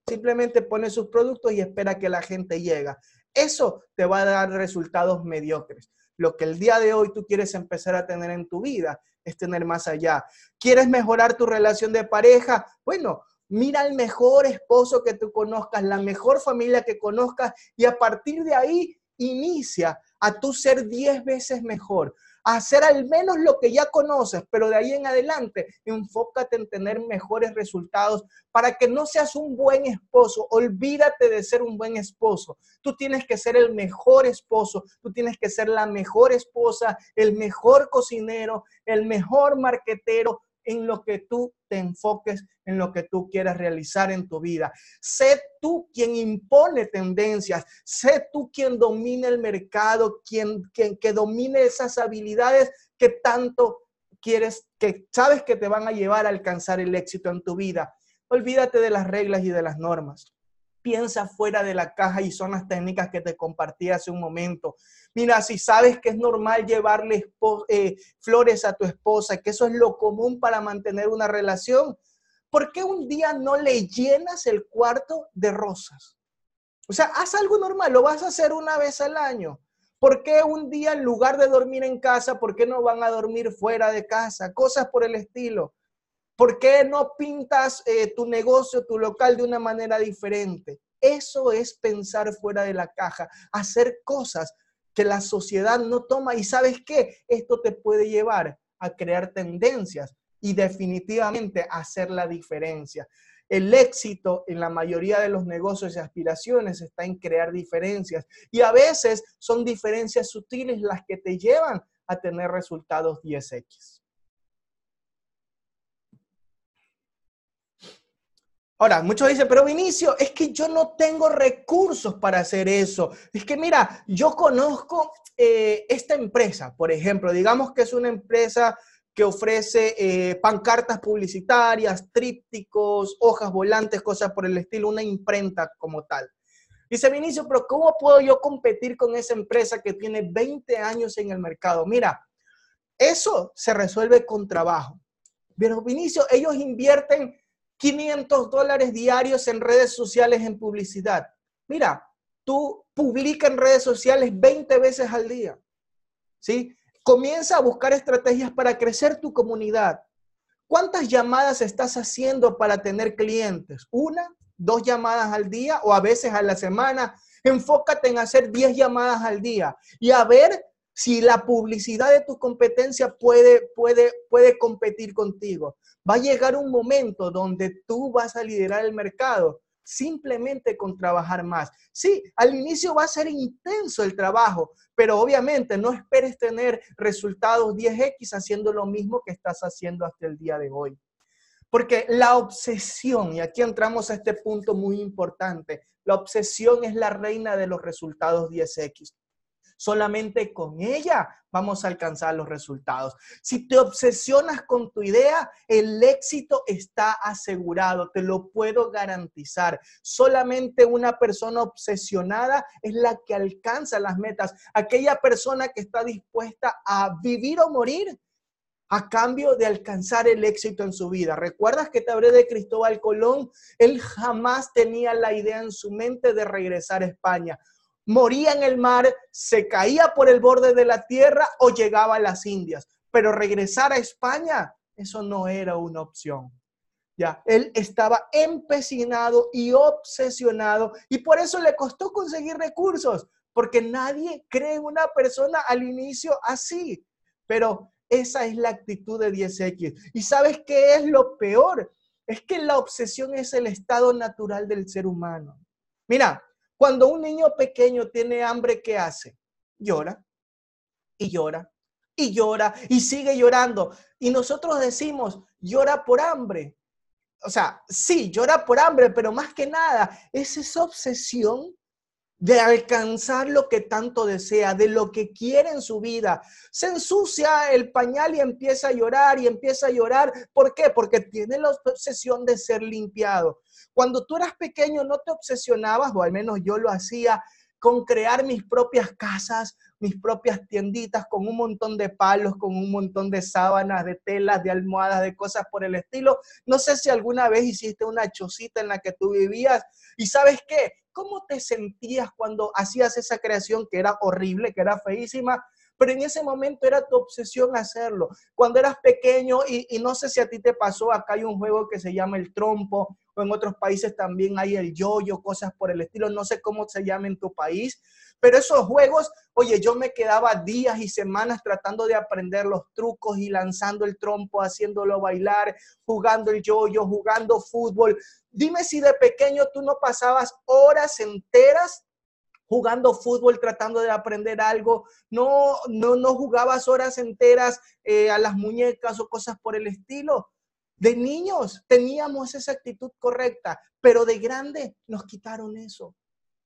Simplemente pone sus productos y espera que la gente llegue. Eso te va a dar resultados mediocres lo que el día de hoy tú quieres empezar a tener en tu vida es tener más allá. ¿Quieres mejorar tu relación de pareja? Bueno, mira al mejor esposo que tú conozcas, la mejor familia que conozcas y a partir de ahí inicia a tú ser 10 veces mejor hacer al menos lo que ya conoces, pero de ahí en adelante enfócate en tener mejores resultados para que no seas un buen esposo. Olvídate de ser un buen esposo. Tú tienes que ser el mejor esposo, tú tienes que ser la mejor esposa, el mejor cocinero, el mejor marquetero, en lo que tú te enfoques, en lo que tú quieras realizar en tu vida. Sé tú quien impone tendencias, sé tú quien domine el mercado, quien, quien que domine esas habilidades que tanto quieres, que sabes que te van a llevar a alcanzar el éxito en tu vida. Olvídate de las reglas y de las normas piensa fuera de la caja y son las técnicas que te compartí hace un momento. Mira, si sabes que es normal llevarle eh, flores a tu esposa, que eso es lo común para mantener una relación, ¿por qué un día no le llenas el cuarto de rosas? O sea, haz algo normal, lo vas a hacer una vez al año. ¿Por qué un día en lugar de dormir en casa, por qué no van a dormir fuera de casa? Cosas por el estilo. ¿Por qué no pintas eh, tu negocio, tu local de una manera diferente? Eso es pensar fuera de la caja, hacer cosas que la sociedad no toma. ¿Y sabes qué? Esto te puede llevar a crear tendencias y definitivamente hacer la diferencia. El éxito en la mayoría de los negocios y aspiraciones está en crear diferencias. Y a veces son diferencias sutiles las que te llevan a tener resultados 10X. Ahora, muchos dicen, pero Vinicio, es que yo no tengo recursos para hacer eso. Es que mira, yo conozco eh, esta empresa, por ejemplo, digamos que es una empresa que ofrece eh, pancartas publicitarias, trípticos, hojas volantes, cosas por el estilo, una imprenta como tal. Dice Vinicio, pero ¿cómo puedo yo competir con esa empresa que tiene 20 años en el mercado? Mira, eso se resuelve con trabajo. Pero Vinicio, ellos invierten 500 dólares diarios en redes sociales en publicidad. Mira, tú publica en redes sociales 20 veces al día. ¿Sí? Comienza a buscar estrategias para crecer tu comunidad. ¿Cuántas llamadas estás haciendo para tener clientes? ¿Una? ¿Dos llamadas al día o a veces a la semana? Enfócate en hacer 10 llamadas al día y a ver si la publicidad de tu competencia puede, puede, puede competir contigo. Va a llegar un momento donde tú vas a liderar el mercado simplemente con trabajar más. Sí, al inicio va a ser intenso el trabajo, pero obviamente no esperes tener resultados 10x haciendo lo mismo que estás haciendo hasta el día de hoy. Porque la obsesión, y aquí entramos a este punto muy importante, la obsesión es la reina de los resultados 10x. Solamente con ella vamos a alcanzar los resultados. Si te obsesionas con tu idea, el éxito está asegurado, te lo puedo garantizar. Solamente una persona obsesionada es la que alcanza las metas. Aquella persona que está dispuesta a vivir o morir a cambio de alcanzar el éxito en su vida. ¿Recuerdas que te hablé de Cristóbal Colón? Él jamás tenía la idea en su mente de regresar a España moría en el mar, se caía por el borde de la tierra o llegaba a las Indias. Pero regresar a España, eso no era una opción. Ya, él estaba empecinado y obsesionado y por eso le costó conseguir recursos, porque nadie cree en una persona al inicio así. Pero esa es la actitud de 10X. ¿Y sabes qué es lo peor? Es que la obsesión es el estado natural del ser humano. Mira, cuando un niño pequeño tiene hambre, ¿qué hace? Llora y llora y llora y sigue llorando. Y nosotros decimos, llora por hambre. O sea, sí, llora por hambre, pero más que nada es esa obsesión de alcanzar lo que tanto desea, de lo que quiere en su vida. Se ensucia el pañal y empieza a llorar y empieza a llorar. ¿Por qué? Porque tiene la obsesión de ser limpiado. Cuando tú eras pequeño no te obsesionabas, o al menos yo lo hacía, con crear mis propias casas, mis propias tienditas, con un montón de palos, con un montón de sábanas, de telas, de almohadas, de cosas por el estilo. No sé si alguna vez hiciste una chocita en la que tú vivías y sabes qué, cómo te sentías cuando hacías esa creación que era horrible, que era feísima, pero en ese momento era tu obsesión hacerlo. Cuando eras pequeño, y, y, no sé si a ti te pasó, acá hay un juego que se llama el trompo, o en otros países también hay el yo -yo, cosas por el estilo, no sé cómo se llama en tu país, pero esos juegos, oye, yo me quedaba días y semanas tratando de aprender los trucos y lanzando el trompo, haciéndolo bailar, jugando el yo -yo, jugando fútbol. Dime si de pequeño tú no pasabas horas enteras jugando fútbol, tratando de aprender algo, no, no, no jugabas horas enteras eh, a las muñecas o cosas por el estilo. De niños teníamos esa actitud correcta, pero de grande nos quitaron eso.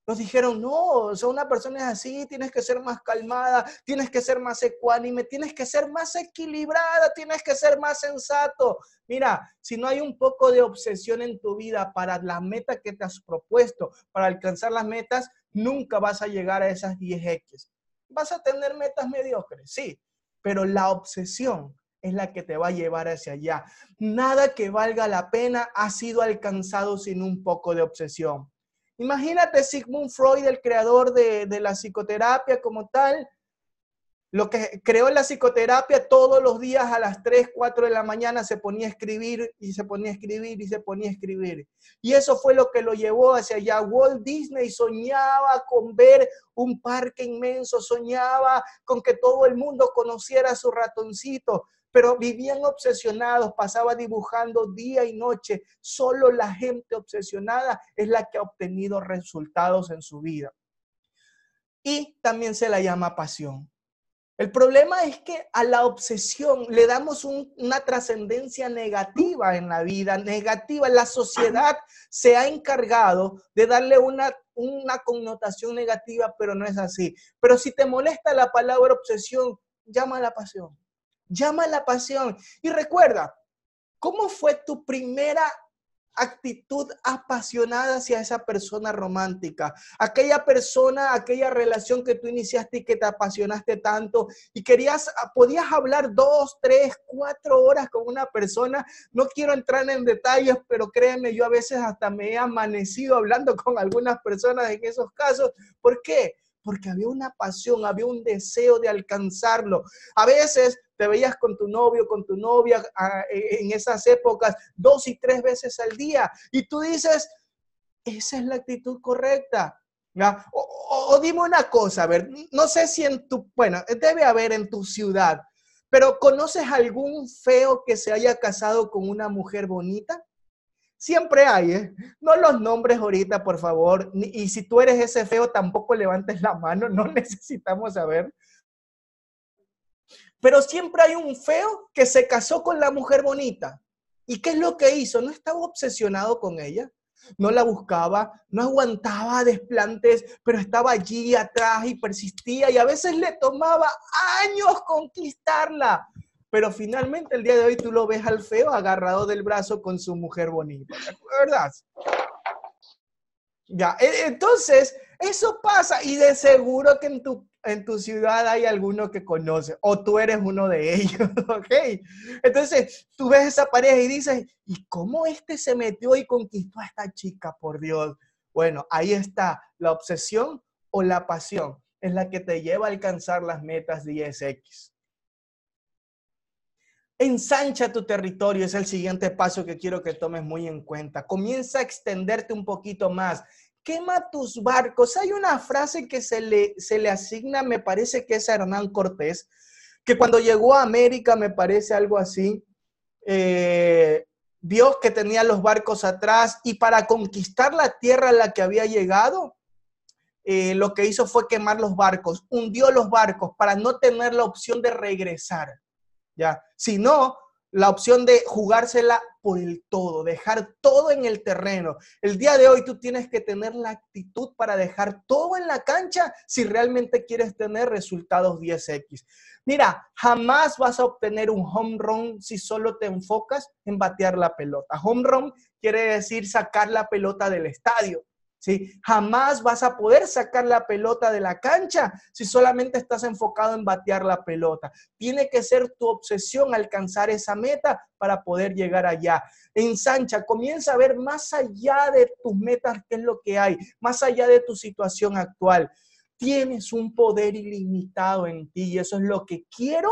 Nos dijeron, no, o una persona es así, tienes que ser más calmada, tienes que ser más ecuánime, tienes que ser más equilibrada, tienes que ser más sensato. Mira, si no hay un poco de obsesión en tu vida para la meta que te has propuesto, para alcanzar las metas, nunca vas a llegar a esas 10X. Vas a tener metas mediocres, sí, pero la obsesión es la que te va a llevar hacia allá. Nada que valga la pena ha sido alcanzado sin un poco de obsesión. Imagínate Sigmund Freud, el creador de, de la psicoterapia como tal, lo que creó la psicoterapia todos los días a las 3, 4 de la mañana se ponía a escribir y se ponía a escribir y se ponía a escribir. Y eso fue lo que lo llevó hacia allá. Walt Disney soñaba con ver un parque inmenso, soñaba con que todo el mundo conociera a su ratoncito, pero vivían obsesionados, pasaba dibujando día y noche. Solo la gente obsesionada es la que ha obtenido resultados en su vida. Y también se la llama pasión. El problema es que a la obsesión le damos una trascendencia negativa en la vida, negativa. La sociedad se ha encargado de darle una, una connotación negativa, pero no es así. Pero si te molesta la palabra obsesión, llama a la pasión. Llama a la pasión. Y recuerda, ¿cómo fue tu primera actitud apasionada hacia esa persona romántica, aquella persona, aquella relación que tú iniciaste y que te apasionaste tanto y querías, ah, podías hablar dos, tres, cuatro horas con una persona. No quiero entrar en detalles, pero créeme, yo a veces hasta me he amanecido hablando *laughs* con algunas personas en esos casos. ¿Por qué? porque había una pasión, había un deseo de alcanzarlo. A veces te veías con tu novio, con tu novia ah, eh, en esas épocas dos y tres veces al día y tú dices, esa es la actitud correcta. O, dime una cosa, a ver, no sé si en tu, bueno, debe haber en tu ciudad, pero ¿conoces algún feo que se haya casado con una mujer bonita? Siempre hay, ¿eh? No los nombres ahorita, por favor. Y si tú eres ese feo, tampoco levantes la mano, no *laughs* necesitamos saber. Pero siempre hay un feo que se casó con la mujer bonita. ¿Y qué es lo que hizo? No estaba obsesionado con ella. No la buscaba, no aguantaba desplantes, pero estaba allí atrás y persistía y a veces le tomaba años conquistarla pero finalmente el día de hoy tú lo ves al feo agarrado del brazo con su mujer bonita, ¿verdad? Ya, e, entonces, eso pasa y de seguro que en tu, en tu ciudad hay alguno que conoce o tú eres uno de ellos, *laughs* ¿ok? Entonces, tú ves esa pareja y dices, ¿y cómo este se metió y conquistó a esta chica, por Dios? Bueno, ahí está la obsesión o la pasión, es la que te lleva a alcanzar las metas 10X. Ensancha tu territorio, es el siguiente paso que quiero que tomes muy en cuenta. Comienza a extenderte un poquito más. Quema tus barcos. Hay una frase que se le, se le asigna, me parece que es a Hernán Cortés, que cuando llegó a América, me parece algo así, Dios eh, que tenía los barcos atrás y para conquistar la tierra a la que había llegado, eh, lo que hizo fue quemar los barcos, hundió los barcos para no tener la opción de regresar. ¿ya? Si la opción de jugársela por el todo, dejar todo en el terreno. El día de hoy tú tienes que tener la actitud para dejar todo en la cancha si realmente quieres tener resultados 10X. Mira, jamás vas a obtener un home run si solo te enfocas en batear la pelota. Home run quiere decir sacar la pelota del estadio. Jamás vas a poder sacar la pelota de la cancha si solamente estás enfocado en batear la pelota. Tiene que ser tu obsesión alcanzar esa meta para poder llegar allá. Ensancha, comienza a ver más allá de tus metas qué es lo que hay, más allá de tu situación actual. Tienes un poder ilimitado en ti y eso es lo que quiero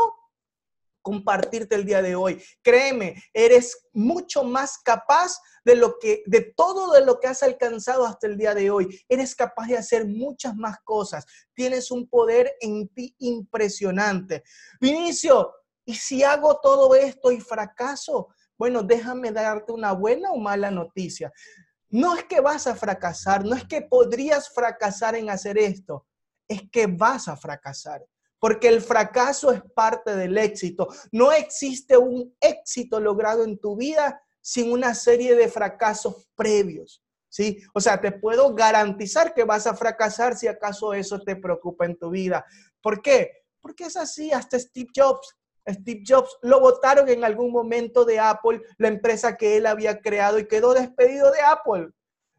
compartirte el día de hoy. Créeme, eres mucho más capaz de lo que de todo de lo que has alcanzado hasta el día de hoy. Eres capaz de hacer muchas más cosas. Tienes un poder en ti impresionante. Vinicio, ¿y si hago todo esto y fracaso? Bueno, déjame darte una buena o mala noticia. No es que vas a fracasar, no es que podrías fracasar en hacer esto, es que vas a fracasar porque el fracaso es parte del éxito. No existe un éxito logrado en tu vida sin una serie de fracasos previos. ¿Sí? O sea, te puedo garantizar que vas a fracasar si acaso eso te preocupa en tu vida. ¿Por qué? Porque es así, hasta Steve Jobs. Steve Jobs lo votaron en algún momento de Apple, la empresa que él había creado, y quedó despedido de Apple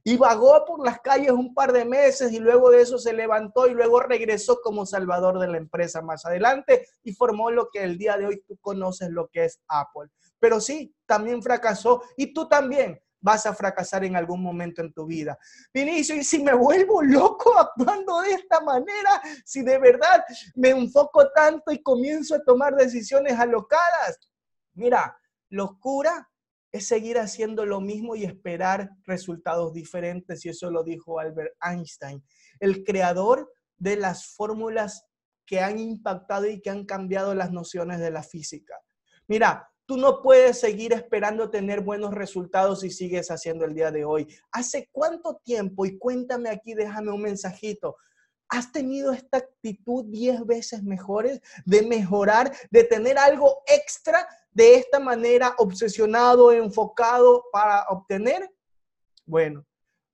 y vagó por las calles un par de meses y luego de eso se levantó y luego regresó como salvador de la empresa más adelante y formó lo que el día de hoy tú conoces lo que es Apple. Pero sí, también fracasó y tú también vas a fracasar en algún momento en tu vida. Vinicio, y si me vuelvo loco actuando de esta manera, si de verdad me enfoco tanto y comienzo a tomar decisiones alocadas, mira, locura es seguir haciendo lo mismo y esperar resultados diferentes, y eso lo dijo Albert Einstein, el creador de las fórmulas que han impactado y que han cambiado las nociones de la física. Mira, tú no puedes seguir esperando tener buenos resultados si sigues haciendo el día de hoy. ¿Hace cuánto tiempo? Y cuéntame aquí, déjame un mensajito has tenido esta actitud 10 veces mejores de mejorar, de tener algo extra de esta manera obsesionado, enfocado para obtener? Bueno,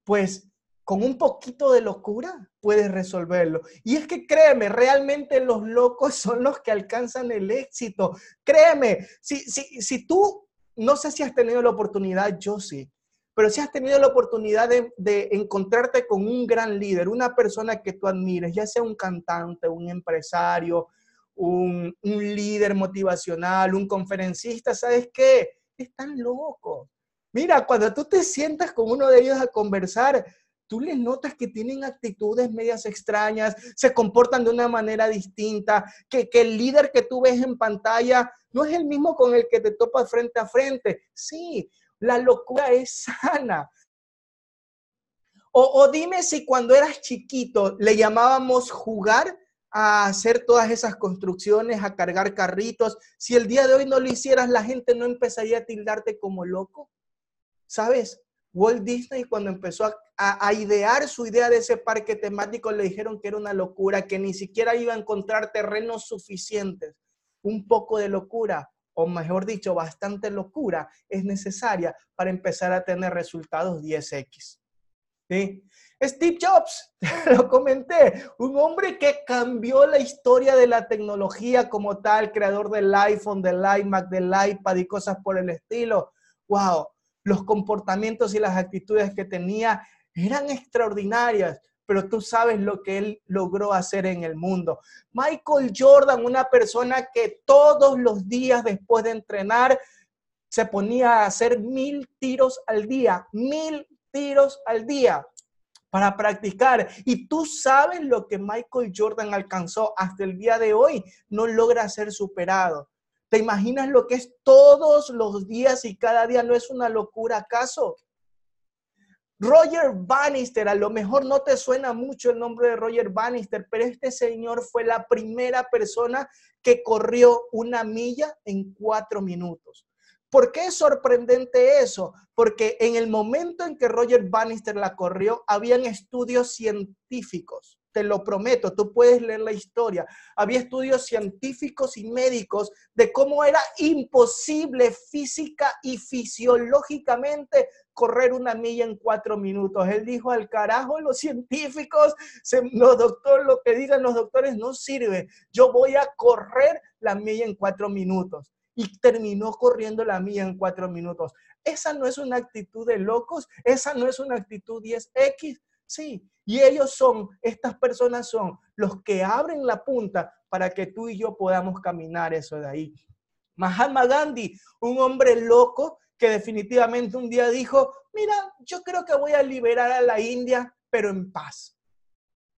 pues con un poquito de locura puedes resolverlo. Y es que créeme, realmente los locos *laughs* son los que alcanzan el éxito. Créeme, si, si, si tú, no sé si has tenido la oportunidad, yo sí, pero si has tenido la oportunidad de, encontrarte con un gran líder, una persona que tú admires, ya sea un cantante, un empresario, un, líder motivacional, un conferencista, ¿sabes qué? Están locos. Mira, cuando tú te sientas con uno de ellos a conversar, tú les notas que tienen actitudes medias extrañas, se comportan de una manera distinta, que, el líder que tú ves en pantalla no es el mismo con el que te topa frente a frente. Sí, la locura es sana. O, dime si cuando eras chiquito le llamábamos jugar a hacer todas esas construcciones, a cargar carritos. Si el día de hoy no lo hicieras, la gente no empezaría a tildarte como loco. ¿Sabes? Walt Disney cuando empezó a, idear su idea de ese parque temático le dijeron que era una locura, que ni siquiera iba a encontrar terrenos suficientes. Un poco de locura o mejor dicho, bastante locura es necesaria para empezar a tener resultados 10X. ¿Sí? Steve Jobs, *laughs* lo comenté, un hombre que cambió la historia de la tecnología como tal, creador del iPhone, del iMac, del iPad y cosas por el estilo. ¡Wow! Los comportamientos y las actitudes que tenía eran extraordinarias pero tú sabes lo que él logró hacer en el mundo. Michael Jordan, una persona que todos los días después de entrenar se ponía a hacer mil tiros al día, mil tiros al día para practicar. Y tú sabes lo que Michael Jordan alcanzó hasta el día de hoy, no logra ser superado. ¿Te imaginas lo que es todos los días y cada día no es una locura acaso? Roger Bannister, a lo mejor no te suena mucho el nombre de Roger Bannister, pero este señor fue la primera persona que corrió una milla en cuatro minutos. ¿Por qué es sorprendente eso? Porque en el momento en que Roger Bannister la corrió, habían estudios científicos te lo prometo, tú puedes leer la historia. Había estudios científicos y médicos de cómo era imposible física y fisiológicamente correr una milla en cuatro minutos. Él dijo, al carajo, los científicos, los doctores, lo que digan los doctores no sirve. Yo voy a correr la milla en cuatro minutos y terminó corriendo la milla en cuatro minutos. Esa no es una actitud de locos, esa no es una actitud 10X, Sí, y ellos son, estas personas son los que abren la punta para que tú y yo podamos caminar eso de ahí. Mahatma Gandhi, un hombre loco que definitivamente un día dijo, mira, yo creo que voy a liberar a la India, pero en paz.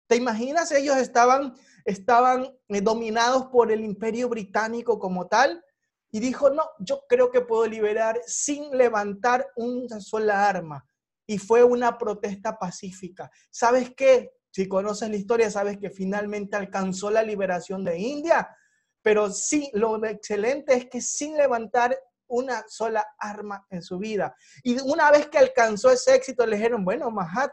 ¿Te imaginas? Ellos estaban, estaban eh, dominados por el imperio británico como tal y dijo, no, yo creo que puedo liberar sin levantar una sola arma y fue una protesta pacífica. ¿Sabes qué? Si conoces la historia, sabes que finalmente alcanzó la liberación de India, pero sí, lo excelente es que sin levantar una sola arma en su vida. Y una vez que alcanzó ese éxito, le dijeron, bueno, Mahat,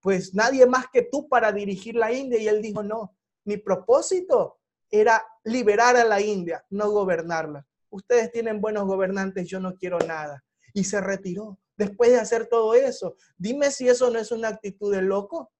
pues nadie más que tú para dirigir la India. Y él dijo, no, mi propósito era liberar a la India, no gobernarla. Ustedes tienen buenos gobernantes, yo no quiero nada. Y se retiró después de hacer todo eso? Dime si eso no es una actitud de loco.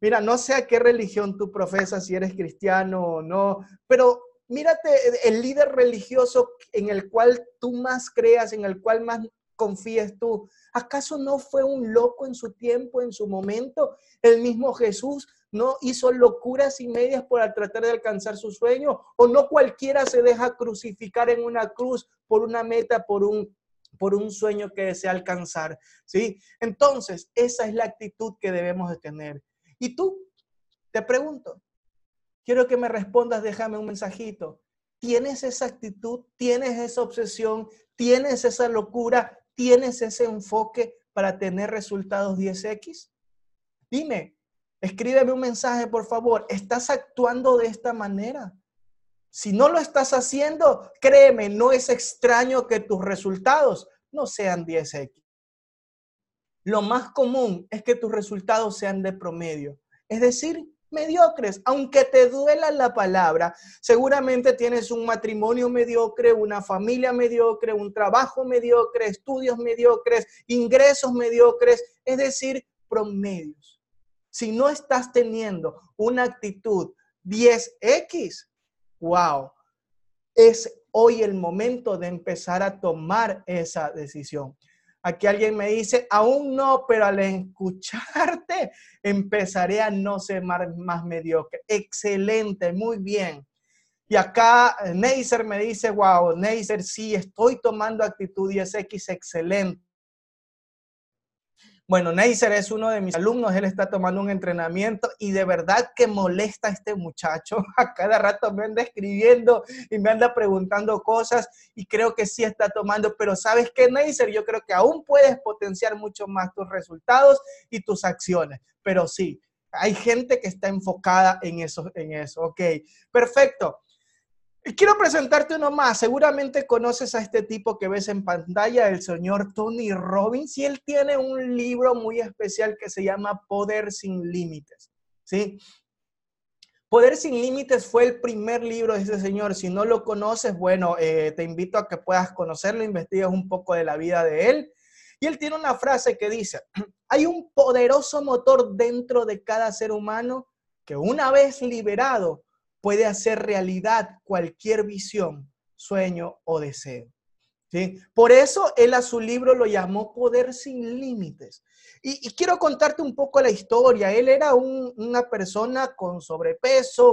Mira, no sé a qué religión tú profesas, si eres cristiano o no, pero mírate el líder religioso en el cual tú más creas, en el cual más confíes tú. ¿Acaso no fue un loco en su tiempo, en su momento? El mismo Jesús no hizo locuras y medias para tratar de alcanzar su sueño, o no cualquiera se deja crucificar en una cruz por una meta, por un por un sueño que desea alcanzar, ¿sí? Entonces, esa es la actitud que debemos de tener. ¿Y tú? Te pregunto, quiero que me respondas, déjame un mensajito. ¿Tienes esa actitud? ¿Tienes esa obsesión? ¿Tienes esa locura? ¿Tienes ese enfoque para tener resultados 10X? Dime, escríbeme un mensaje, por favor. ¿Estás actuando de esta manera? Si no lo estás haciendo, créeme, no es extraño que tus resultados no sean 10x. Lo más común es que tus resultados sean de promedio, es decir, mediocres. Aunque te duela la palabra, seguramente tienes un matrimonio mediocre, una familia mediocre, un trabajo mediocre, estudios mediocres, ingresos mediocres, es decir, promedios. Si no estás teniendo una actitud 10X, wow, es hoy el momento de empezar a tomar esa decisión. Aquí alguien me dice, aún no, pero al escucharte empezaré a no ser más, mediocre. Excelente, muy bien. Y acá eh, Neisser me dice, wow, Neisser, sí, estoy tomando actitud 10X, excelente. Bueno, Neisser es uno de mis alumnos, él está tomando un entrenamiento y de verdad que molesta a este muchacho. *laughs* A cada rato me anda escribiendo y me anda preguntando cosas y creo que sí está tomando, pero sabes qué, Neisser, yo creo que aún puedes potenciar mucho más tus resultados y tus acciones. Pero sí, hay gente que está enfocada en eso, en eso. Ok, perfecto. Quiero presentarte uno más. Seguramente conoces a este tipo que ves en pantalla, el señor Tony Robbins, y él tiene un libro muy especial que se llama Poder sin Límites. ¿sí? Poder sin Límites fue el primer libro de ese señor. Si no lo conoces, bueno, eh, te invito a que puedas conocerlo, investigues un poco de la vida de él. Y él tiene una frase que dice, *clears throat* hay un poderoso motor dentro de cada ser humano que una vez liberado puede hacer realidad cualquier visión, sueño o deseo. ¿Sí? Por eso él a su libro lo llamó Poder sin Límites. Y, quiero contarte un poco la historia. Él era una persona con sobrepeso,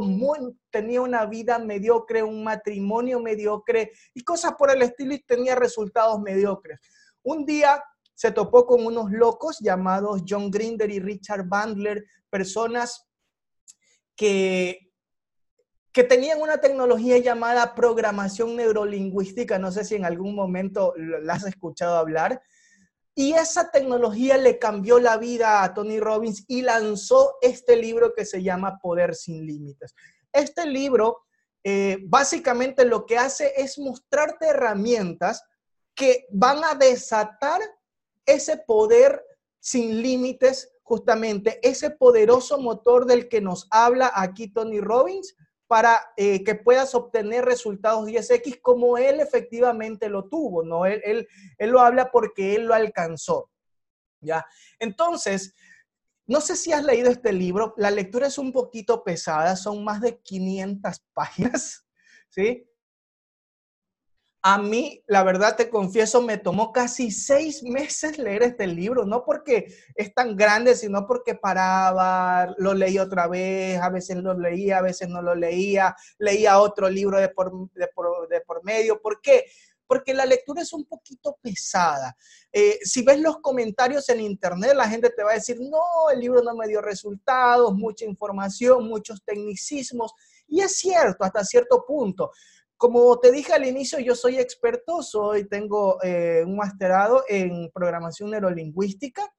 tenía una vida mediocre, un matrimonio mediocre y cosas por el estilo y tenía resultados mediocres. Un día se topó con unos locos llamados John Grinder y Richard Bandler, personas que que tenían una tecnología llamada programación neurolingüística, no sé si en algún momento la has escuchado hablar, y esa tecnología le cambió la vida a Tony Robbins y lanzó este libro que se llama Poder sin Límites. Este libro eh, básicamente lo que hace es mostrarte herramientas que van a desatar ese poder sin límites, justamente ese poderoso motor del que nos habla aquí Tony Robbins para eh, que puedas obtener resultados 10x como él efectivamente lo tuvo, ¿no? Él, él, él lo habla porque él lo alcanzó, ¿ya? Entonces, no sé si has leído este libro, la lectura es un poquito pesada, son más de 500 *laughs* páginas, ¿sí? A mí, la verdad te confieso, me tomó casi seis meses leer este libro, no porque es tan grande, sino porque paraba, lo leí otra vez, a veces lo leía, a veces no lo leía, leía otro libro de por, medio. ¿Por qué? porque la lectura es un poquito pesada. Eh, si ves los comentarios en internet, la gente te va a decir, no, el libro no me dio resultados, mucha información, muchos tecnicismos. Y es cierto, hasta cierto punto. Como te dije al inicio, yo soy experto, soy, tengo eh, un masterado en programación neurolingüística.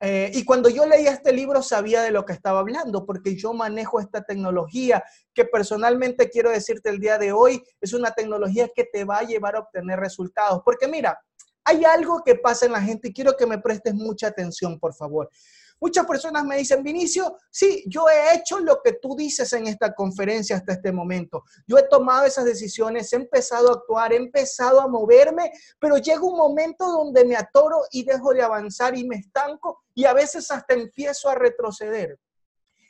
Eh, y cuando yo leía este libro sabía de lo que estaba hablando, porque yo manejo esta tecnología que personalmente quiero decirte el día de hoy, es una tecnología que te va a llevar a obtener resultados. Porque mira, hay algo que pasa en la gente y quiero que me prestes mucha atención, por favor. Muchas personas me dicen, Vinicio, sí, yo he hecho lo que tú dices en esta conferencia hasta este momento. Yo he tomado esas decisiones, he empezado a actuar, he empezado a moverme, pero llega un momento donde me atoro y dejo de avanzar y me estanco y a veces hasta empiezo a retroceder.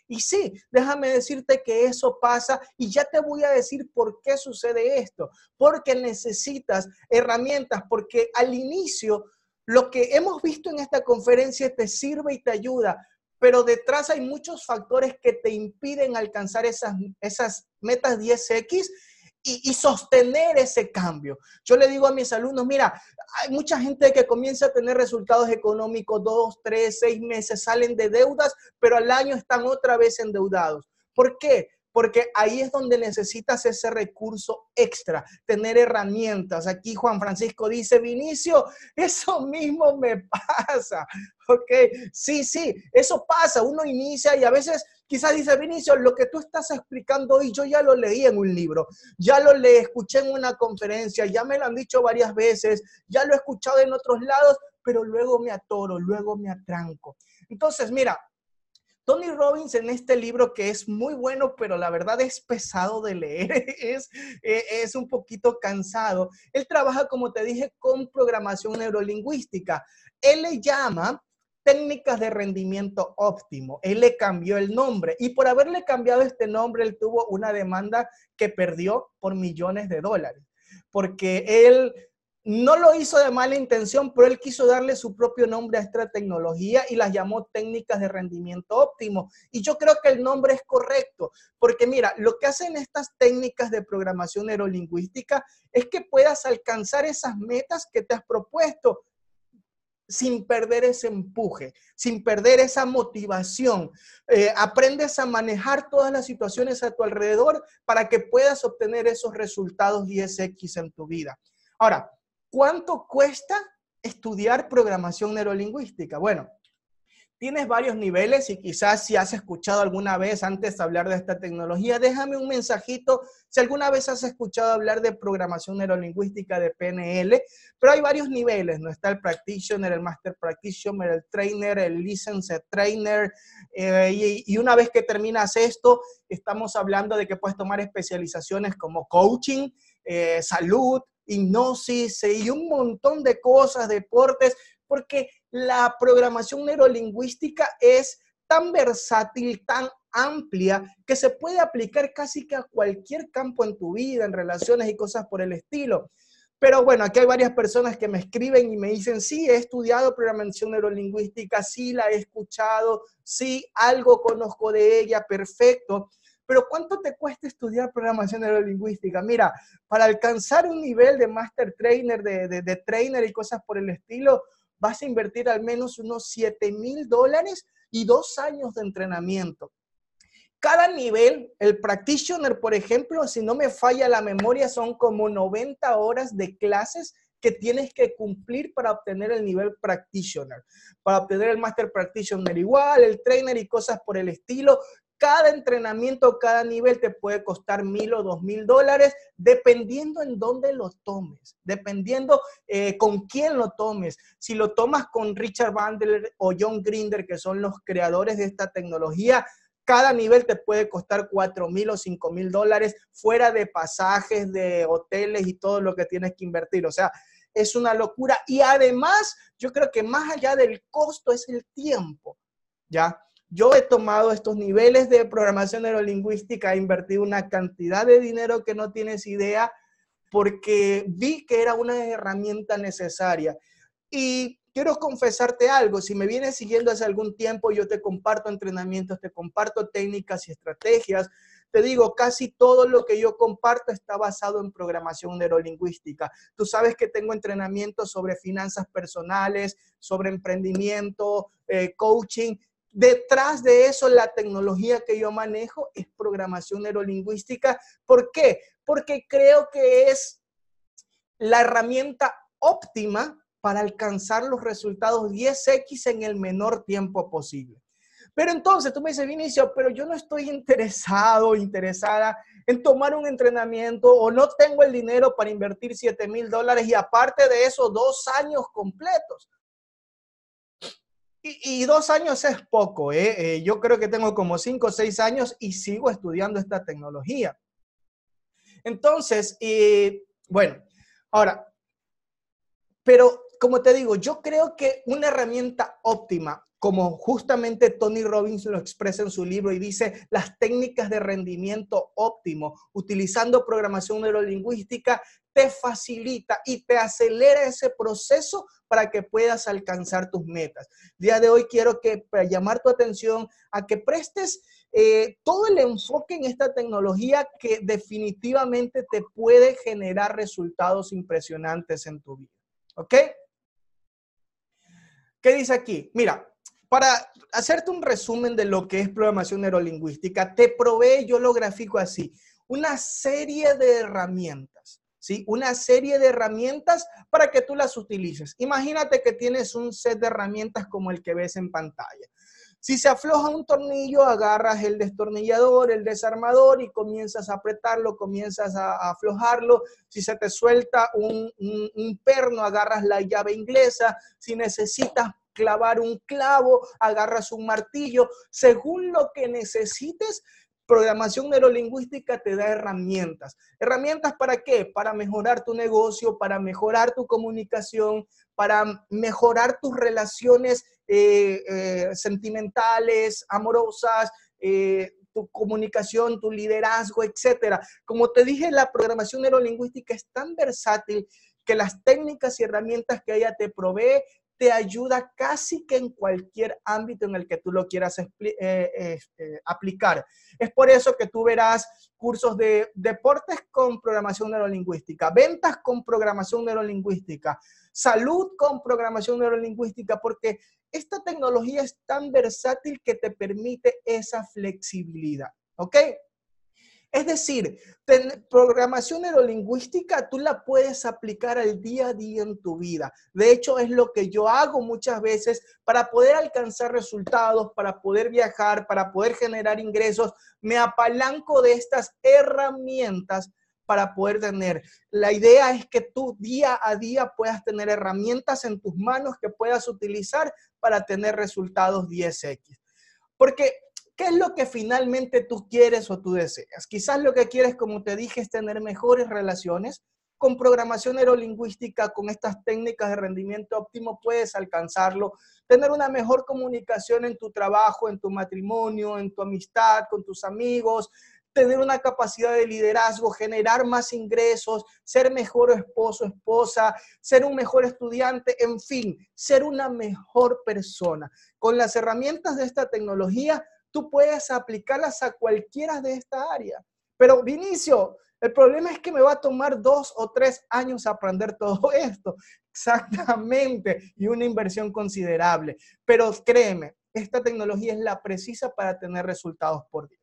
Y sí, déjame decirte que eso pasa y ya te voy a decir por qué sucede esto, porque necesitas herramientas, porque al inicio lo que hemos visto en esta conferencia te sirve y te ayuda, pero detrás hay muchos factores que te impiden alcanzar esas, esas metas 10X y, y, sostener ese cambio. Yo le digo a mis alumnos, mira, hay mucha gente que comienza a tener resultados económicos, dos, tres, seis meses, salen de deudas, pero al año están otra vez endeudados. ¿Por qué? porque ahí es donde necesitas ese recurso extra, tener herramientas. Aquí Juan Francisco dice, Vinicio, eso mismo me pasa, *laughs* ¿ok? Sí, sí, eso pasa, uno inicia y a veces Quizás dice, Vinicio, lo que tú estás explicando hoy, yo ya lo leí en un libro, ya lo leí, escuché en una conferencia, ya me lo han dicho varias veces, ya lo he escuchado en otros lados, pero luego me atoro, luego me atranco. Entonces, mira, Tony Robbins en este libro que es muy bueno, pero la verdad es pesado de leer, *laughs* es, eh, es un poquito cansado. Él trabaja, como te dije, con programación neurolingüística. Él le llama técnicas de rendimiento óptimo. Él le cambió el nombre y por haberle cambiado este nombre, él tuvo una demanda que perdió por millones de dólares, porque él no lo hizo de mala intención, pero él quiso darle su propio nombre a esta tecnología y las llamó técnicas de rendimiento óptimo. Y yo creo que el nombre es correcto, porque mira, lo que hacen estas técnicas de programación neurolingüística es que puedas alcanzar esas metas que te has propuesto sin perder ese empuje, sin perder esa motivación. Eh, aprendes a manejar todas las situaciones a tu alrededor para que puedas obtener esos resultados 10X en tu vida. Ahora, ¿Cuánto cuesta estudiar programación neurolingüística? Bueno, tienes varios niveles y quizás si has escuchado alguna vez antes hablar de esta tecnología, déjame un mensajito si alguna vez has escuchado hablar de programación neurolingüística de PNL, pero hay varios niveles, ¿no? Está el practitioner, el master practitioner, el trainer, el License trainer, eh, y, una vez que terminas esto, estamos hablando de que puedes tomar especializaciones como coaching, eh, salud, hipnosis eh, y un montón de cosas, deportes, porque la programación neurolingüística es tan versátil, tan amplia, que se puede aplicar casi que a cualquier campo en tu vida, en relaciones y cosas por el estilo. Pero bueno, aquí hay varias personas que me escriben y me dicen, sí, he estudiado programación neurolingüística, sí, la he escuchado, sí, algo conozco de ella, perfecto. Pero ¿cuánto te cuesta estudiar programación neurolingüística? Mira, para alcanzar un nivel de master trainer, de, trainer y cosas por el estilo, vas a invertir al menos unos 7 mil dólares y dos años de entrenamiento. Cada nivel, el practitioner, por ejemplo, si no me falla la memoria, son como 90 horas de clases que tienes que cumplir para obtener el nivel practitioner, para obtener el master practitioner igual, el trainer y cosas por el estilo, cada entrenamiento, cada nivel te puede costar mil o dos mil dólares, dependiendo en dónde lo tomes, dependiendo eh, con quién lo tomes. Si lo tomas con Richard Bandler o John Grinder, que son los creadores de esta tecnología, cada nivel te puede costar cuatro mil o cinco mil dólares fuera de pasajes, de hoteles y todo lo que tienes que invertir. O sea, es una locura. Y además, yo creo que más allá del costo es el tiempo. ¿Ya? Yo he tomado estos niveles de programación neurolingüística, he invertido una cantidad de dinero que no tienes idea porque vi que era una herramienta necesaria. Y quiero confesarte algo, si me vienes siguiendo hace algún tiempo, yo te comparto entrenamientos, te comparto técnicas y estrategias. Te digo, casi todo lo que yo comparto está basado en programación neurolingüística. Tú sabes que tengo entrenamientos sobre finanzas personales, sobre emprendimiento, eh, coaching, Detrás de eso, la tecnología que yo manejo es programación neurolingüística. ¿Por qué? Porque creo que es la herramienta óptima para alcanzar los resultados 10X en el menor tiempo posible. Pero entonces tú me dices, Vinicio, pero yo no estoy interesado, interesada en tomar un entrenamiento o no tengo el dinero para invertir 7 mil dólares y aparte de eso, dos años completos. Y, dos años es poco, ¿eh? ¿eh? yo creo que tengo como cinco o seis años y sigo estudiando esta tecnología. Entonces, bueno, ahora, pero como te digo, yo creo que una herramienta óptima como justamente Tony Robbins lo expresa en su libro y dice, las técnicas de rendimiento óptimo, utilizando programación neurolingüística, te facilita y te acelera ese proceso para que puedas alcanzar tus metas. Día de hoy quiero que, llamar tu atención a que prestes eh, todo el enfoque en esta tecnología que definitivamente te puede generar resultados impresionantes en tu vida. ¿Ok? ¿Qué dice aquí? Mira, para hacerte un resumen de lo que es programación neurolingüística, te provee, yo lo grafico así, una serie de herramientas, ¿sí? Una serie de herramientas para que tú las utilices. Imagínate que tienes un set de herramientas como el que ves en pantalla. Si se afloja un tornillo, agarras el destornillador, el desarmador y comienzas a apretarlo, comienzas a, aflojarlo. Si se te suelta un perno, agarras la llave inglesa. Si necesitas clavar un clavo, agarras un martillo, según lo que necesites. Programación neurolingüística te da herramientas. ¿Herramientas para qué? Para mejorar tu negocio, para mejorar tu comunicación, para mejorar tus relaciones eh, eh, sentimentales, amorosas, eh, tu comunicación, tu liderazgo, etc. Como te dije, la programación neurolingüística es tan versátil que las técnicas y herramientas que ella te provee te ayuda casi que en cualquier ámbito en el que tú lo quieras eh, eh, eh, aplicar. Es por eso que tú verás cursos de deportes con programación neurolingüística, ventas con programación neurolingüística, salud con programación neurolingüística, porque esta tecnología es tan versátil que te permite esa flexibilidad. ¿Ok? Es decir, programación neurolingüística tú la puedes aplicar al día a día en tu vida. De hecho, es lo que yo hago muchas veces para poder alcanzar resultados, para poder viajar, para poder generar ingresos. Me apalanco de estas herramientas para poder tener. La idea es que tú día a día puedas tener herramientas en tus manos que puedas utilizar para tener resultados 10X. Porque ¿Qué es lo que finalmente tú quieres o tú deseas? Quizás lo que quieres, como te dije, es tener mejores relaciones. Con programación neurolingüística, con estas técnicas de rendimiento óptimo, puedes alcanzarlo. Tener una mejor comunicación en tu trabajo, en tu matrimonio, en tu amistad, con tus amigos, tener una capacidad de liderazgo, generar más ingresos, ser mejor esposo, esposa, ser un mejor estudiante, en fin, ser una mejor persona. Con las herramientas de esta tecnología tú puedes aplicarlas a cualquiera de esta área. Pero Vinicio, el problema es que me va a tomar dos o tres años aprender *laughs* todo esto. Exactamente, y una inversión considerable. Pero créeme, esta tecnología es la precisa para tener resultados por día.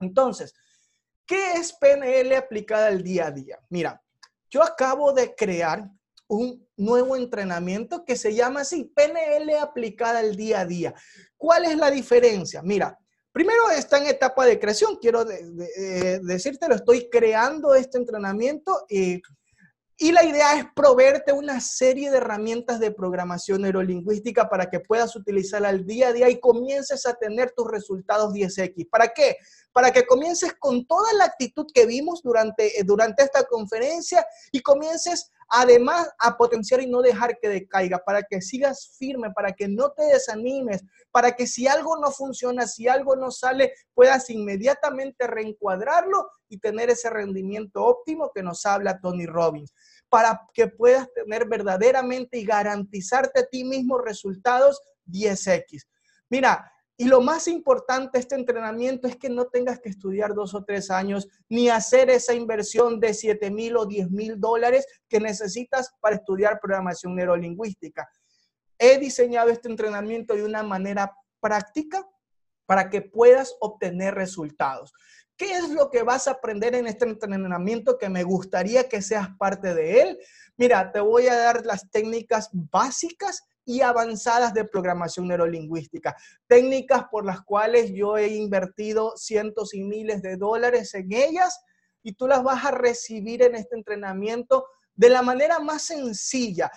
Entonces, ¿qué es PNL aplicada al día a día? Mira, yo acabo de crear un nuevo entrenamiento que se llama así, PNL aplicada al día a día. ¿Cuál es la diferencia? Mira, Primero está en etapa de creación, quiero de, de, eh, decírtelo, estoy creando este entrenamiento y, la idea es proveerte una serie de herramientas de programación neurolingüística para que puedas utilizar al día a día y comiences a tener tus resultados 10X. ¿Para qué? Para que comiences con toda la actitud que vimos durante, eh, durante esta conferencia y comiences además a potenciar y no dejar que decaiga, para que sigas firme, para que no te desanimes, para que si algo no funciona, si algo no sale, puedas inmediatamente reencuadrarlo y tener ese rendimiento óptimo que nos habla Tony Robbins para que puedas tener verdaderamente y garantizarte a ti mismo resultados 10x. Mira, y lo más importante de este entrenamiento es que no tengas que estudiar dos o tres años ni hacer esa inversión de 7 mil o 10 mil dólares que necesitas para estudiar programación neurolingüística. He diseñado este entrenamiento de una manera práctica para que puedas obtener resultados. ¿Qué es lo que vas a aprender en este entrenamiento que me gustaría que seas parte de él? Mira, te voy a dar las técnicas básicas y avanzadas de programación neurolingüística, técnicas por las cuales yo he invertido cientos y miles de dólares en ellas y tú las vas a recibir en este entrenamiento de la manera más sencilla.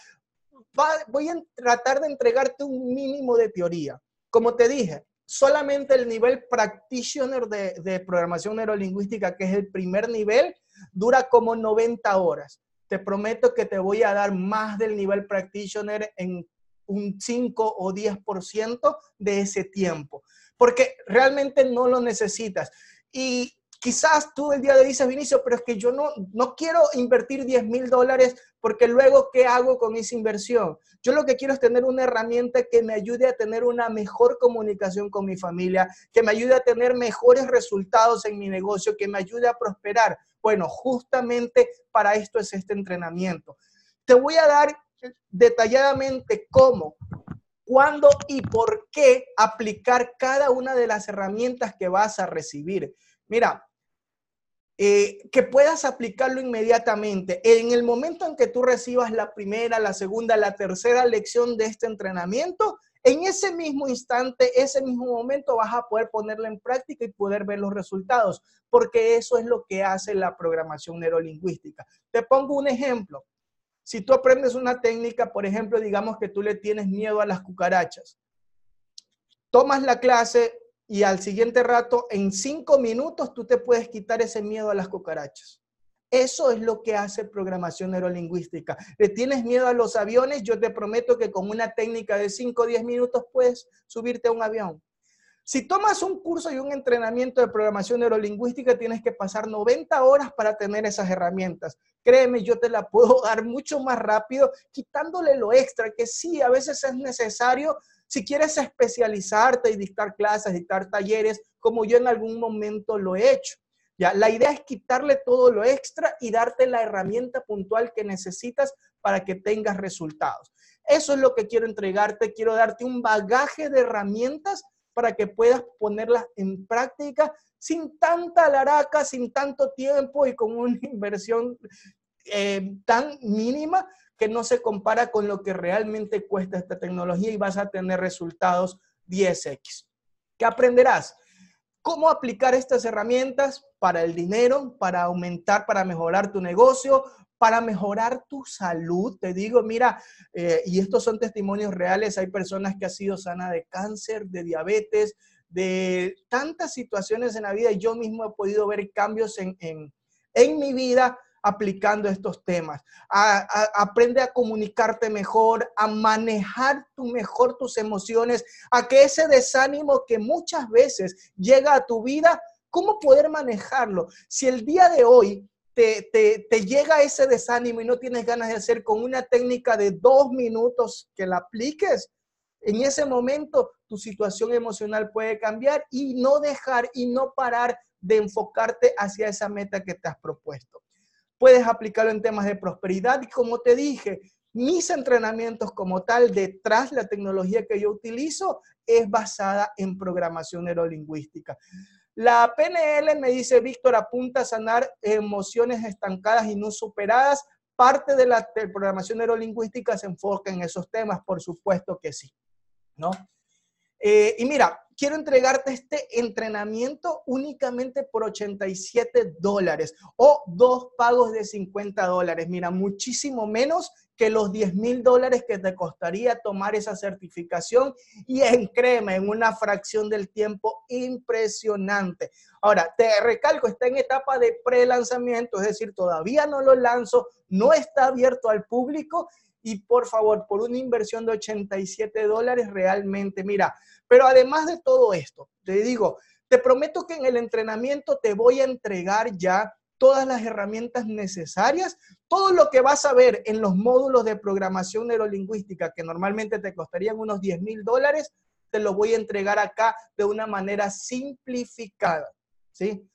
voy a tratar de entregarte un mínimo de teoría. Como te dije, solamente el nivel practitioner de, de, programación neurolingüística, que es el primer nivel, dura como 90 horas. Te prometo que te voy a dar más del nivel practitioner en un 5 o 10% de ese tiempo, porque realmente no lo necesitas. Y quizás tú el día de hoy dices, Vinicio, pero es que yo no, no quiero invertir 10 mil dólares porque luego, ¿qué hago con esa inversión? Yo lo que quiero es tener una herramienta que me ayude a tener una mejor comunicación con mi familia, que me ayude a tener mejores resultados en mi negocio, que me ayude a prosperar. Bueno, justamente para esto es este entrenamiento. Te voy a dar detalladamente cómo, cuándo y por qué aplicar cada una de las herramientas que vas a recibir. Mira, eh, que puedas aplicarlo inmediatamente. En el momento en que tú recibas la primera, la segunda, la tercera lección de este entrenamiento, en ese mismo instante, ese mismo momento vas a poder ponerla en práctica y poder ver los resultados, porque eso es lo que hace la programación neurolingüística. Te pongo un ejemplo. Si tú aprendes una técnica, por ejemplo, digamos que tú le tienes miedo a las cucarachas, tomas la clase y al siguiente rato, en cinco minutos, tú te puedes quitar ese miedo a las cucarachas. Eso es lo que hace programación neurolingüística. ¿Le tienes miedo a los aviones? Yo te prometo que con una técnica de cinco o diez minutos puedes subirte a un avión. Si tomas un curso y un entrenamiento de programación neurolingüística, tienes que pasar 90 horas para tener esas herramientas. Créeme, yo te la puedo *laughs* dar mucho más rápido, quitándole lo extra, que sí, a veces es necesario si quieres especializarte y dictar clases, dictar talleres, como yo en algún momento lo he hecho. ¿ya? La idea es quitarle todo lo extra y darte la herramienta puntual que necesitas para que tengas resultados. Eso es lo que quiero entregarte. Quiero darte un bagaje de herramientas para que puedas ponerlas en práctica sin tanta laraca, sin tanto tiempo y con una *laughs* inversión eh, tan mínima que no se compara con lo que realmente cuesta esta tecnología y vas a tener resultados 10x. ¿Qué aprenderás? cómo aplicar estas herramientas para el dinero, para aumentar, para mejorar tu negocio, para mejorar tu salud. Te digo, mira, eh, y estos son testimonios reales, hay personas que han sido sana de cáncer, de diabetes, de tantas situaciones en la vida y yo mismo he podido ver cambios en, mi vida aplicando estos temas. aprende a comunicarte mejor, a manejar tu mejor tus emociones, a que ese desánimo que muchas veces llega a tu vida, ¿cómo poder manejarlo? Si el día de hoy te, llega ese desánimo y no tienes ganas de hacer con una técnica de dos minutos que la apliques, en ese momento tu situación emocional puede cambiar y no dejar y no parar de enfocarte hacia esa meta que te has propuesto. Puedes aplicarlo en temas de prosperidad y como te dije, mis entrenamientos como tal, detrás la tecnología que yo utilizo, es basada en programación neurolingüística. La PNL me dice, Víctor, apunta a sanar emociones estancadas y no superadas. Parte de la programación neurolingüística se enfoca en esos temas, por supuesto que sí, ¿no? Eh, y mira, quiero entregarte este entrenamiento únicamente por 87 dólares o dos pagos de 50 dólares. Mira, muchísimo menos que los 10 mil dólares que te costaría tomar esa certificación y en crema, en una fracción del tiempo impresionante. Ahora, te recalco, está en etapa de pre-lanzamiento, es decir, todavía no lo lanzo, no está abierto al público y por favor, por una inversión de 87 dólares realmente, mira, pero además de todo esto, te digo, te prometo que en el entrenamiento te voy a entregar ya todas las herramientas necesarias, todo lo que vas a ver en los módulos de programación neurolingüística que normalmente te costarían unos 10 mil dólares, te lo voy a entregar acá de una manera simplificada. ¿sí?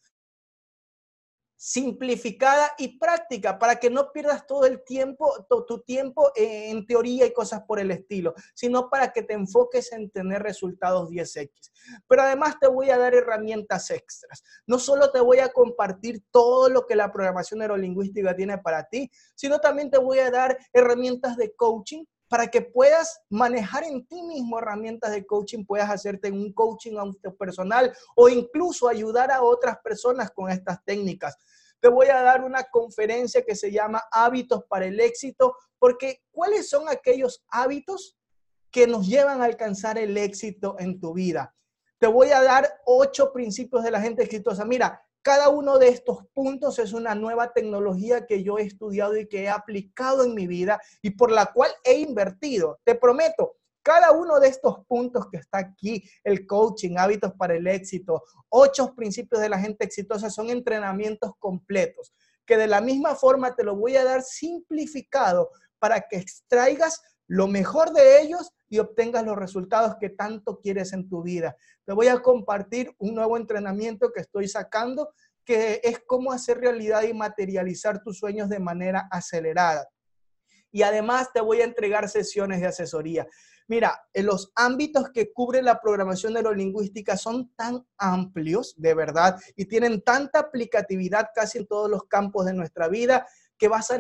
simplificada y práctica para que no pierdas todo el tiempo, todo tu tiempo en teoría y cosas por el estilo, sino para que te enfoques en tener resultados 10x. Pero además te voy a dar herramientas extras. No solo te voy a compartir todo lo que la programación neurolingüística tiene para ti, sino también te voy a dar herramientas de coaching para que puedas manejar en ti mismo herramientas de coaching, puedas hacerte un coaching personal o incluso ayudar a otras personas con estas técnicas. Te voy a dar una conferencia que se llama Hábitos para el éxito, porque ¿cuáles son aquellos hábitos que nos llevan a alcanzar el éxito en tu vida? Te voy a dar ocho principios de la gente exitosa. Mira, cada uno de estos puntos es una nueva tecnología que yo he estudiado y que he aplicado en mi vida y por la cual he invertido. Te prometo, cada uno de estos puntos que está aquí, el coaching, hábitos para el éxito, ocho principios de la gente exitosa, son entrenamientos completos, que de la misma forma te lo voy a dar simplificado para que extraigas lo mejor de ellos y obtengas los resultados que tanto quieres en tu vida. Te voy a compartir un nuevo entrenamiento que estoy sacando, que es cómo hacer realidad y materializar tus sueños de manera acelerada. Y además te voy a entregar sesiones de asesoría. Mira, los ámbitos que cubre la programación de neurolingüística son tan amplios, de verdad, y tienen tanta aplicatividad casi en todos los campos de nuestra vida que vas a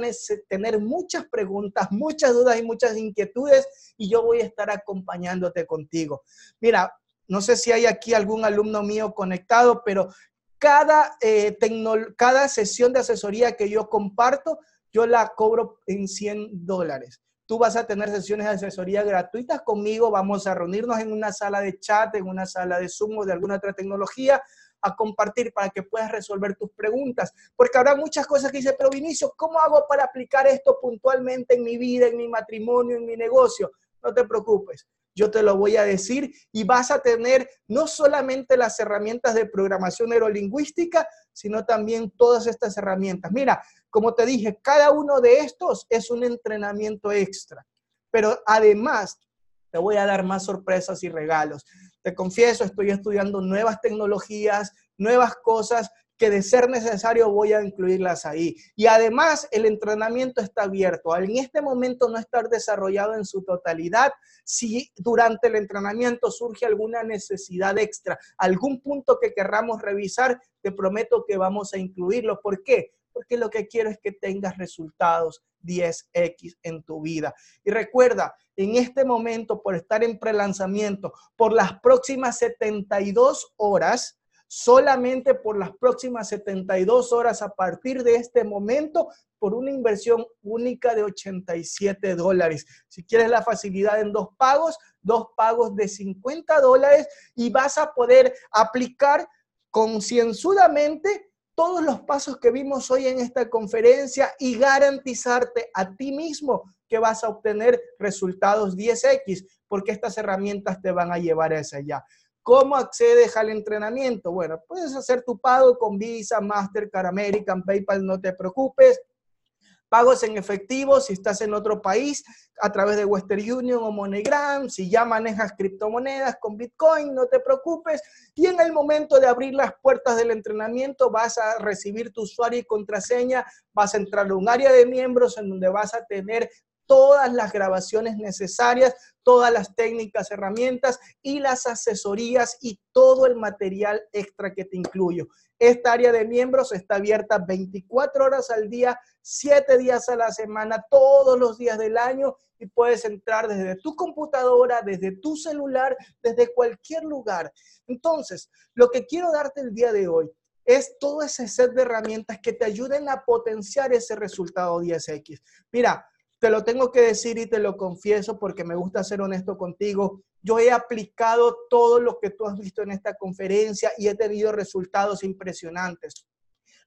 tener muchas preguntas, muchas dudas y muchas inquietudes y yo voy a estar acompañándote contigo. Mira, no sé si hay aquí algún alumno mío conectado, pero cada, eh, cada sesión de asesoría que yo comparto, yo la cobro en 100 dólares. Tú vas a tener sesiones de asesoría gratuitas conmigo, vamos a reunirnos en una sala de chat, en una sala de Zoom o de alguna otra tecnología a compartir para que puedas resolver tus preguntas. Porque habrá muchas cosas que dice, pero Vinicio, ¿cómo hago para aplicar esto puntualmente en mi vida, en mi matrimonio, en mi negocio? No te preocupes. Yo te lo voy a decir y vas a tener no solamente las herramientas de programación neurolingüística, sino también todas estas herramientas. Mira, como te dije, cada uno de estos es un entrenamiento extra, pero además te voy a dar más sorpresas y regalos. Te confieso, estoy estudiando nuevas tecnologías, nuevas cosas que de ser necesario voy a incluirlas ahí. Y además el entrenamiento está abierto. En este momento no estar desarrollado en su totalidad. Si durante el entrenamiento surge alguna necesidad extra, algún punto que querramos revisar, te prometo que vamos a incluirlo. ¿Por qué? porque lo que quiero es que tengas resultados 10x en tu vida. Y recuerda, en este momento, por estar en prelanzamiento, por las próximas 72 horas, solamente por las próximas 72 horas a partir de este momento por una inversión única de 87 dólares. Si quieres la facilidad en dos pagos, dos pagos de 50 dólares y vas a poder aplicar concienzudamente todos los pasos que vimos hoy en esta conferencia y garantizarte a ti mismo que vas a obtener resultados 10x, porque estas herramientas te van a llevar a ese allá. ¿Cómo accedes al entrenamiento? Bueno, puedes hacer tu pago con Visa, Mastercard, American, PayPal, no te preocupes pagos en efectivo, si estás en otro país, a través de Western Union o MoneyGram, si ya manejas criptomonedas con Bitcoin, no te preocupes. Y en el momento de abrir las puertas del entrenamiento, vas a recibir tu usuario y contraseña, vas a entrar a un área de miembros en donde vas a tener todas las grabaciones necesarias, todas las técnicas, herramientas y las asesorías y todo el material extra que te incluyo. Esta área de miembros está abierta 24 horas al día, 7 días a la semana, todos los días del año y puedes entrar desde tu computadora, desde tu celular, desde cualquier lugar. Entonces, lo que quiero darte el día de hoy es todo ese set de herramientas que te ayuden a potenciar ese resultado 10X. Mira, te lo tengo que decir y te lo confieso porque me gusta ser honesto contigo yo he aplicado todo lo que tú has visto en esta conferencia y he tenido resultados impresionantes.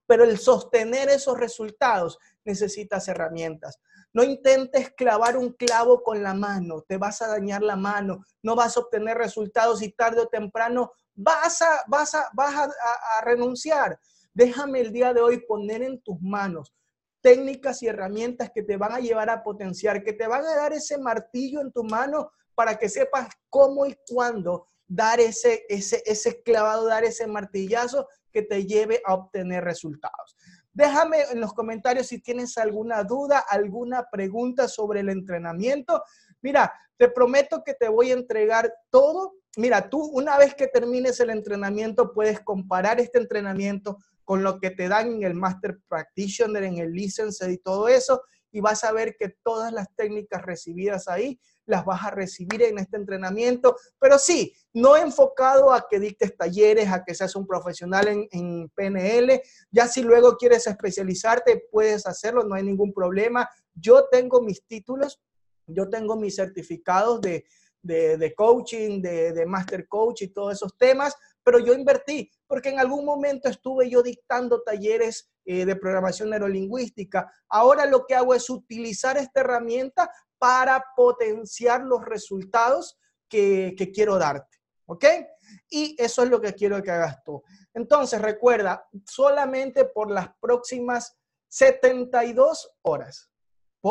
Pero el sostener esos resultados necesitas herramientas. No intentes clavar un clavo con la mano, te vas a dañar la mano, no vas a obtener resultados y tarde o temprano vas a, vas vas a, renunciar. Déjame el día de hoy poner en tus manos técnicas y herramientas que te van a llevar a potenciar, que te van a dar ese martillo en tu mano para que sepas cómo y cuándo dar ese, ese, clavado, dar ese martillazo que te lleve a obtener resultados. Déjame en los comentarios si tienes alguna duda, alguna pregunta sobre el entrenamiento. Mira, te prometo que te voy a entregar todo. Mira, tú una vez que termines el entrenamiento puedes comparar este entrenamiento con lo que te dan en el Master Practitioner, en el License y todo eso, y vas a ver que todas las técnicas recibidas ahí las vas a recibir en este entrenamiento, pero sí, no enfocado a que dictes talleres, a que seas un profesional en, PNL, ya si luego quieres especializarte, puedes hacerlo, no hay ningún problema. Yo tengo mis títulos, yo tengo mis certificados de, de, coaching, de, master coach y todos esos temas, pero yo invertí, porque en algún momento estuve yo dictando talleres eh, de programación neurolingüística. Ahora lo que hago es utilizar esta herramienta para potenciar los resultados que, quiero darte. ¿Ok? Y eso es lo que quiero que hagas tú. Entonces, recuerda, solamente por las próximas 72 horas,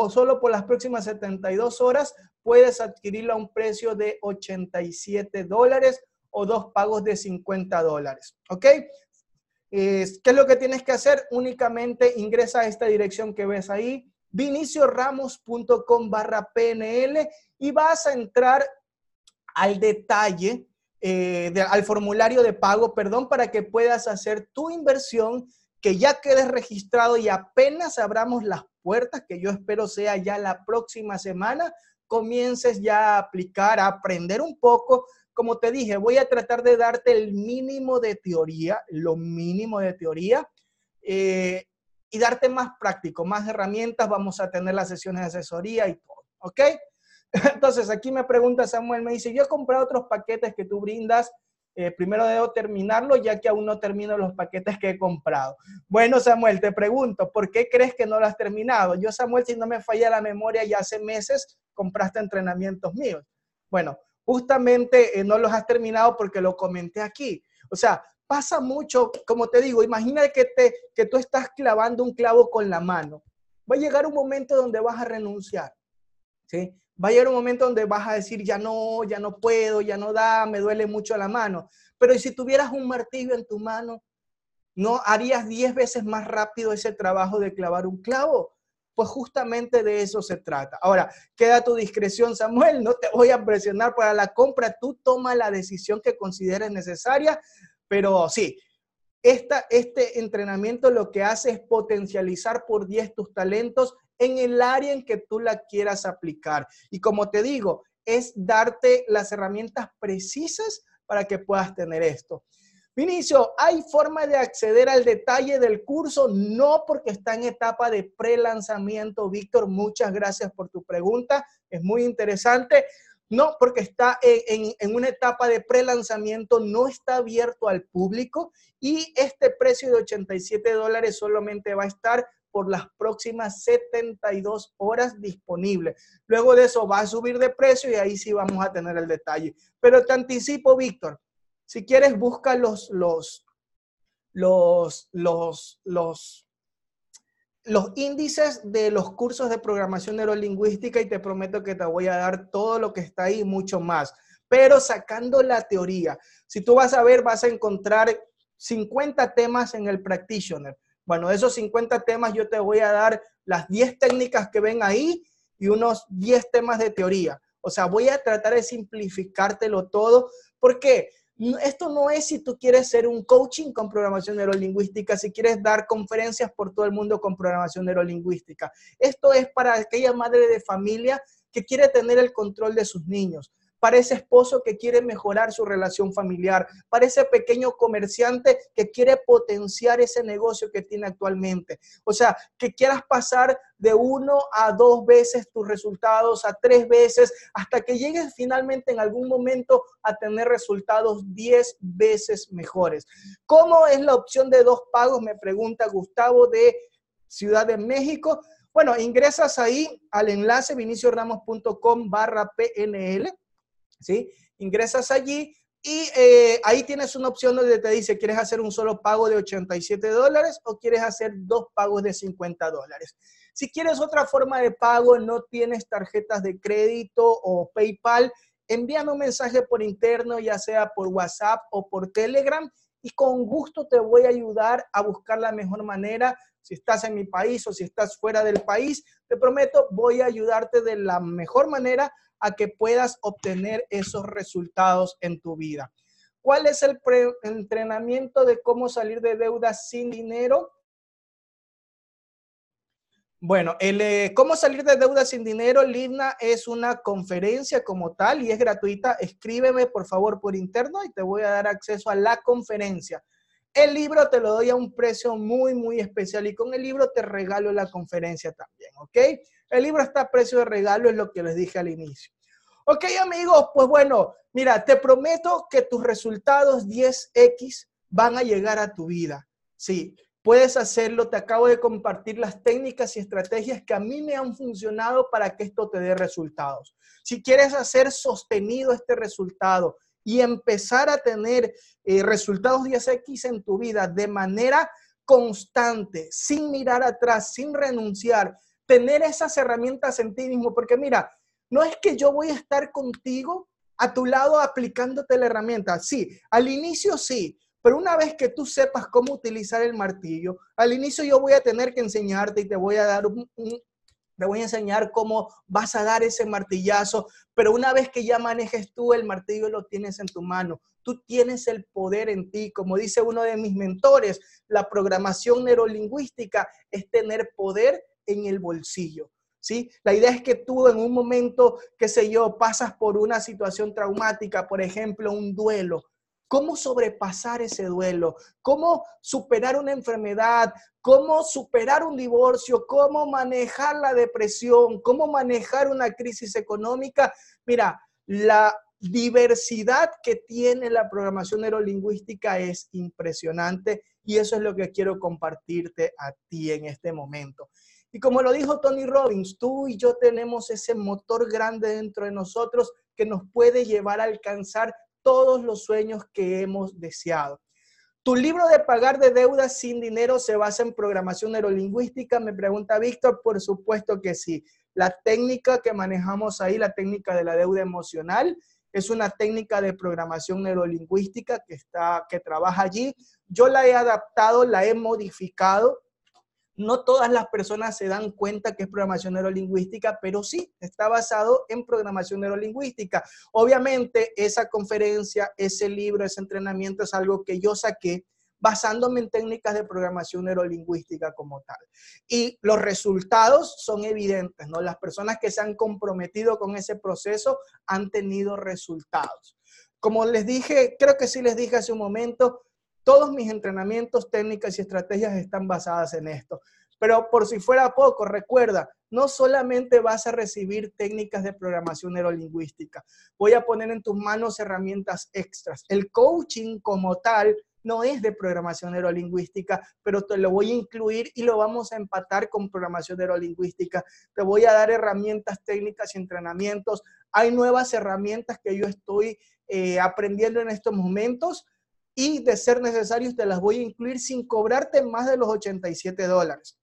solo por las próximas 72 horas puedes adquirirlo a un precio de 87 dólares o dos pagos de 50 dólares. ¿Ok? ¿Qué es lo que tienes que hacer? Únicamente ingresa a esta dirección que ves ahí, vinicioramos.com barra PNL y vas a entrar al detalle, eh, al formulario de pago, perdón, para que puedas hacer tu inversión, que ya quedes registrado y apenas abramos las puertas, que yo espero sea ya la próxima semana, comiences ya a aplicar, a aprender un poco. Como te dije, voy a tratar de darte el mínimo de teoría, lo mínimo de teoría. Eh, y darte más práctico, más herramientas. Vamos a tener las sesiones de asesoría y todo, ¿ok? *laughs* Entonces, aquí me pregunta Samuel, me dice, yo he comprado otros paquetes que tú brindas, eh, primero debo terminarlo ya que aún no termino los paquetes que he comprado. Bueno, Samuel, te pregunto, ¿por qué crees que no lo has terminado? Yo, Samuel, si no me falla la memoria, ya hace meses compraste entrenamientos míos. Bueno, justamente eh, no los has terminado porque lo comenté aquí. O sea, pasa mucho, como te digo, imagina que, te, que tú estás clavando un clavo con la mano. Va a llegar un momento donde vas a renunciar, ¿sí? Va a llegar un momento donde vas a decir, ya no, ya no puedo, ya no da, me duele mucho la mano. Pero si tuvieras un martillo en tu mano, ¿no harías diez veces más rápido ese trabajo de clavar un clavo? Pues justamente de eso se trata. Ahora, queda a tu discreción, Samuel, no te voy a presionar para la compra, tú toma la decisión que consideres necesaria, pero sí, este entrenamiento lo que hace es potencializar por 10 tus talentos en el área en que tú la quieras aplicar. Y como te digo, es darte las herramientas precisas para que puedas tener esto. Vinicio, ¿hay forma de acceder al detalle del curso? No, porque está en etapa de pre-lanzamiento. Víctor, muchas gracias por tu pregunta. Es muy interesante. No, porque está en, una etapa de prelanzamiento, no está abierto al público y este precio de 87 dólares solamente va a estar por las próximas 72 horas disponible. Luego de eso va a subir de precio y ahí sí vamos a tener el detalle. Pero te anticipo, Víctor, si quieres busca los, los, los, los, los los índices de los cursos de programación neurolingüística y te prometo que te voy a dar todo lo que está ahí mucho más. Pero sacando la teoría, si tú vas a ver, vas a encontrar 50 temas en el practitioner. Bueno, de esos 50 temas yo te voy a dar las 10 técnicas que ven ahí y unos 10 temas de teoría. O sea, voy a tratar de simplificártelo todo. ¿Por qué? esto no es si tú quieres ser un coaching con programación neurolingüística, si quieres dar conferencias por todo el mundo con programación neurolingüística. Esto es para aquella madre de familia que quiere tener el control de sus niños, para ese esposo que quiere mejorar su relación familiar, para ese pequeño comerciante que quiere potenciar ese negocio que tiene actualmente. O sea, que quieras pasar de uno a dos veces tus resultados, a tres veces, hasta que llegues finalmente en algún momento a tener resultados diez veces mejores. ¿Cómo es la opción de dos pagos? Me pregunta Gustavo de Ciudad de México. Bueno, ingresas ahí al enlace vinicioramos.com barra PNL ¿sí? Ingresas allí y eh, ahí tienes una opción donde te dice, ¿quieres hacer un solo pago de 87 dólares o quieres hacer dos pagos de 50 dólares? Si quieres otra forma de pago, no tienes tarjetas de crédito o PayPal, envíame un mensaje por interno, ya sea por WhatsApp o por Telegram, y con gusto te voy a ayudar a buscar la mejor manera si estás en mi país o si estás fuera del país, te prometo, voy a ayudarte de la mejor manera a que puedas obtener esos resultados en tu vida. ¿Cuál es el entrenamiento de cómo salir de deuda sin dinero? Bueno, el, eh, cómo salir de deuda sin dinero, Lidna, es una conferencia como tal y es gratuita. Escríbeme, por favor, por interno y te voy a dar acceso a la conferencia. El libro te lo doy a un precio muy, muy especial y con el libro te regalo la conferencia también, ¿ok? El libro está a precio de regalo, es lo que les dije al inicio. Ok, amigos, pues bueno, mira, te prometo que tus resultados 10X van a llegar a tu vida. Sí, puedes hacerlo. Te acabo de compartir las técnicas y estrategias que a mí me han funcionado para que esto te dé resultados. Si quieres hacer sostenido este resultado y empezar a tener eh, resultados de x en tu vida de manera constante, sin mirar atrás, sin renunciar, tener esas herramientas en ti mismo, porque mira, no es que yo voy a estar contigo a tu lado aplicándote la herramienta, sí, al inicio sí, pero una vez que tú sepas cómo utilizar el martillo, al inicio yo voy a tener que enseñarte y te voy a dar un, te voy a enseñar cómo vas a dar ese martillazo, pero una vez que ya manejes tú el martillo, lo tienes en tu mano. Tú tienes el poder en ti. Como dice uno de mis mentores, la programación neurolingüística es tener poder en el bolsillo. ¿Sí? La idea es que tú en un momento, qué sé yo, pasas por una situación traumática, por ejemplo, un duelo, cómo sobrepasar ese duelo, cómo superar una enfermedad, cómo superar un divorcio, cómo manejar la depresión, cómo manejar una crisis económica. Mira, la diversidad que tiene la programación neurolingüística es impresionante y eso es lo que quiero compartirte a ti en este momento. Y como lo dijo Tony Robbins, tú y yo tenemos ese motor grande dentro de nosotros que nos puede llevar a alcanzar todos los sueños que hemos deseado. Tu libro de pagar de deudas sin dinero se basa en programación neurolingüística, me pregunta Víctor, por supuesto que sí. La técnica que manejamos ahí, la técnica de la deuda emocional, es una técnica de programación neurolingüística que, está, que trabaja allí. Yo la he adaptado, la he modificado no todas las personas se dan cuenta que es programación neurolingüística, pero sí, está basado en programación neurolingüística. Obviamente, esa conferencia, ese libro, ese entrenamiento es algo que yo saqué basándome en técnicas de programación neurolingüística como tal. Y los resultados son evidentes, ¿no? Las personas que se han comprometido con ese proceso han tenido resultados. Como les dije, creo que sí les dije hace un momento, todos mis entrenamientos, técnicas y estrategias están basadas en esto. Pero por si fuera poco, recuerda, no solamente vas a recibir técnicas de programación neurolingüística, voy a poner en tus manos herramientas extras. El coaching como tal no es de programación neurolingüística, pero te lo voy a incluir y lo vamos a empatar con programación neurolingüística. Te voy a dar herramientas técnicas y entrenamientos. Hay nuevas herramientas que yo estoy eh, aprendiendo en estos momentos y de ser necesario, te las voy a incluir sin cobrarte más de los 87 dólares.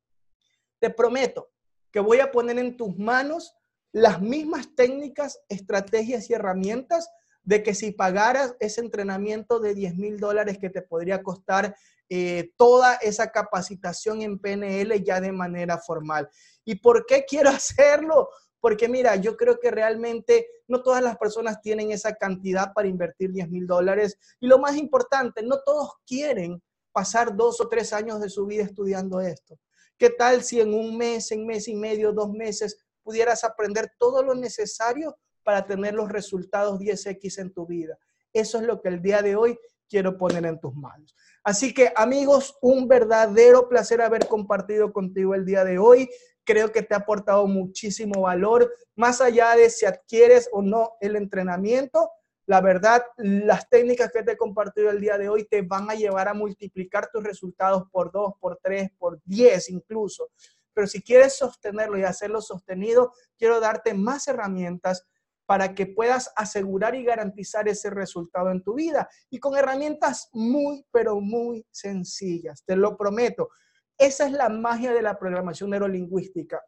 Te prometo que voy a poner en tus manos las mismas técnicas, estrategias y herramientas de que si pagaras ese entrenamiento de 10 mil dólares que te podría costar eh, toda esa capacitación en PNL ya de manera formal. ¿Y por qué quiero *laughs* hacerlo? porque mira, yo creo que realmente no todas las personas tienen esa cantidad para invertir 10 mil dólares. Y lo más importante, no todos quieren pasar dos o tres años de su vida estudiando esto. ¿Qué tal si en un mes, en mes y medio, dos meses, pudieras aprender todo lo necesario para tener los resultados 10X en tu vida? Eso es lo que el día de hoy quiero poner en tus manos. Así que amigos, un verdadero placer haber compartido contigo el día de hoy creo que te ha aportado muchísimo valor, más allá de si adquieres o no el entrenamiento. La verdad, las técnicas que te he compartido el día de hoy te van a llevar a multiplicar tus resultados por dos, por tres, por diez incluso. Pero si quieres sostenerlo y hacerlo sostenido, quiero darte más herramientas para que puedas asegurar y garantizar ese resultado en tu vida. Y con herramientas muy, pero muy sencillas, te lo prometo. Esa es la magia de la programación neurolingüística.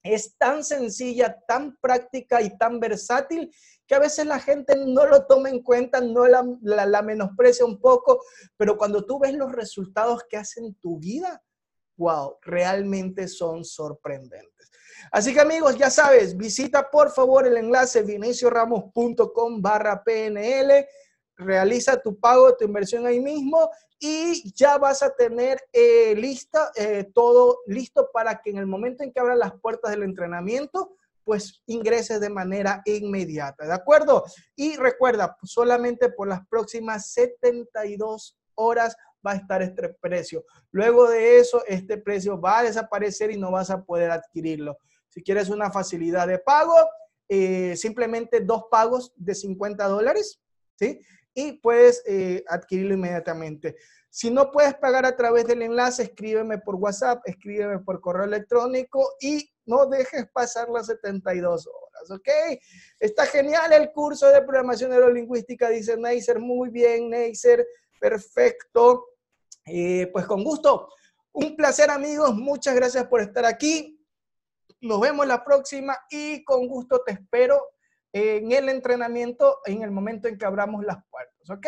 Es tan sencilla, tan práctica y tan versátil que a veces la gente no lo toma en cuenta, no la, menosprecia un poco, pero cuando tú ves los resultados que hacen tu vida, wow, realmente son sorprendentes. Así que amigos, ya sabes, visita por favor el enlace vinicioramos.com barra PNL realiza tu pago, tu inversión ahí mismo y ya vas a tener eh, lista, eh, todo listo para que en el momento en que abran las puertas del entrenamiento, pues ingreses de manera inmediata, ¿de acuerdo? Y recuerda, pues, solamente por las próximas 72 horas va a estar este precio. Luego de eso, este precio va a desaparecer y no vas a poder adquirirlo. Si quieres una facilidad de pago, eh, simplemente dos pagos de 50 dólares, ¿sí? y puedes eh, adquirirlo inmediatamente. Si no puedes pagar a través del enlace, escríbeme por WhatsApp, escríbeme por correo electrónico y no dejes pasar las 72 horas, ¿ok? Está genial el curso de programación neurolingüística, dice Neiser. Muy bien, Neiser. Perfecto. Eh, pues con gusto. Un placer, amigos. Muchas gracias por estar aquí. Nos vemos la próxima y con gusto te espero en el entrenamiento en el momento en que abramos las puertas, ¿ok?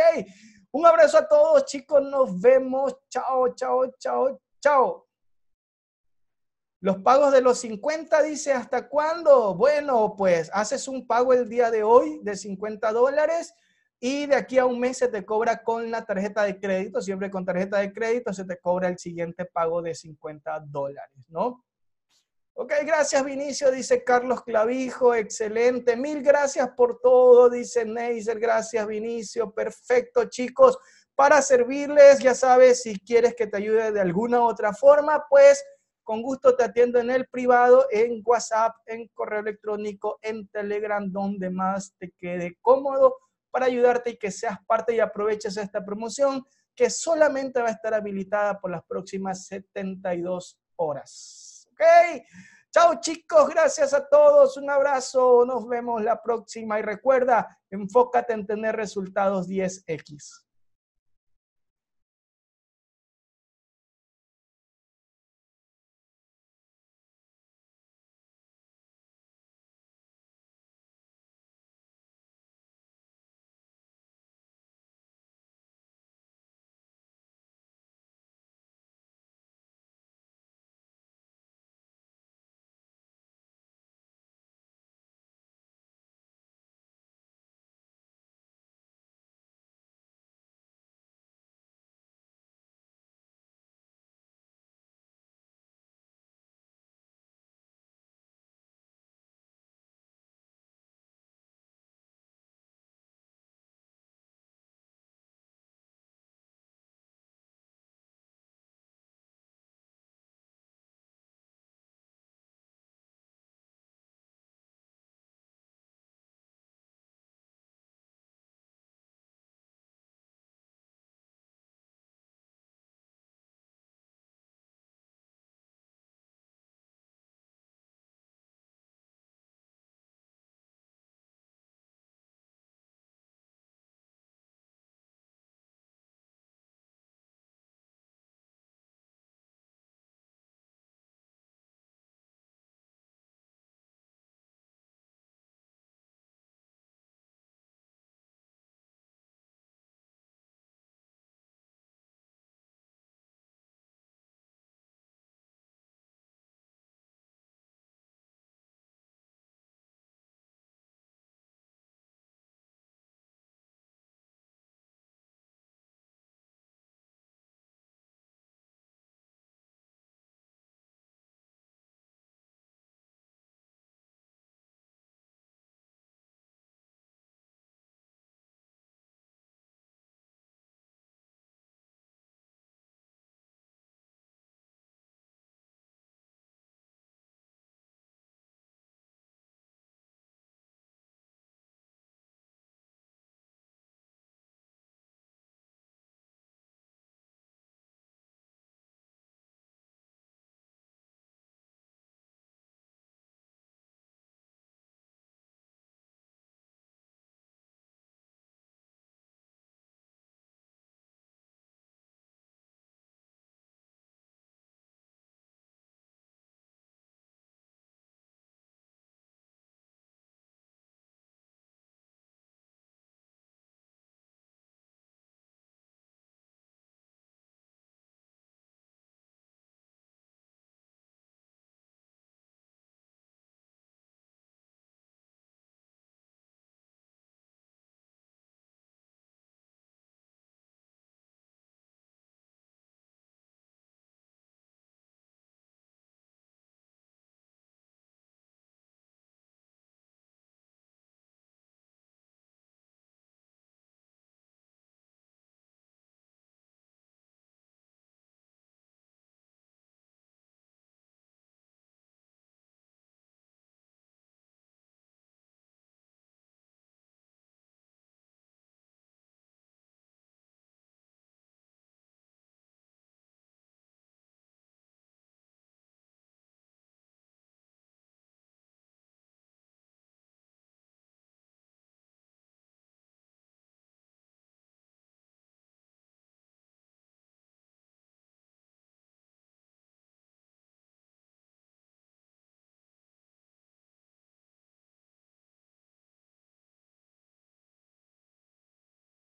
Un abrazo a todos, chicos, nos vemos. Chao, chao, chao, chao. Los pagos de los 50, dice, ¿hasta cuándo? Bueno, pues haces un pago el día de hoy de 50 dólares y de aquí a un mes se te cobra con la tarjeta de crédito, siempre con tarjeta de crédito se te cobra el siguiente pago de 50 dólares, ¿no? Ok, gracias Vinicio, dice Carlos Clavijo, excelente. Mil gracias por todo, dice Neiser. gracias Vinicio, perfecto chicos. Para servirles, ya sabes, si quieres que te ayude de alguna otra forma, pues con gusto te atiendo en el privado, en WhatsApp, en correo electrónico, en Telegram, donde más te quede cómodo para ayudarte y que seas parte y aproveches esta promoción que solamente va a estar habilitada por las próximas 72 horas. ¿ok? Chao chicos, gracias a todos, un abrazo, nos vemos la próxima y recuerda, enfócate en tener resultados 10X.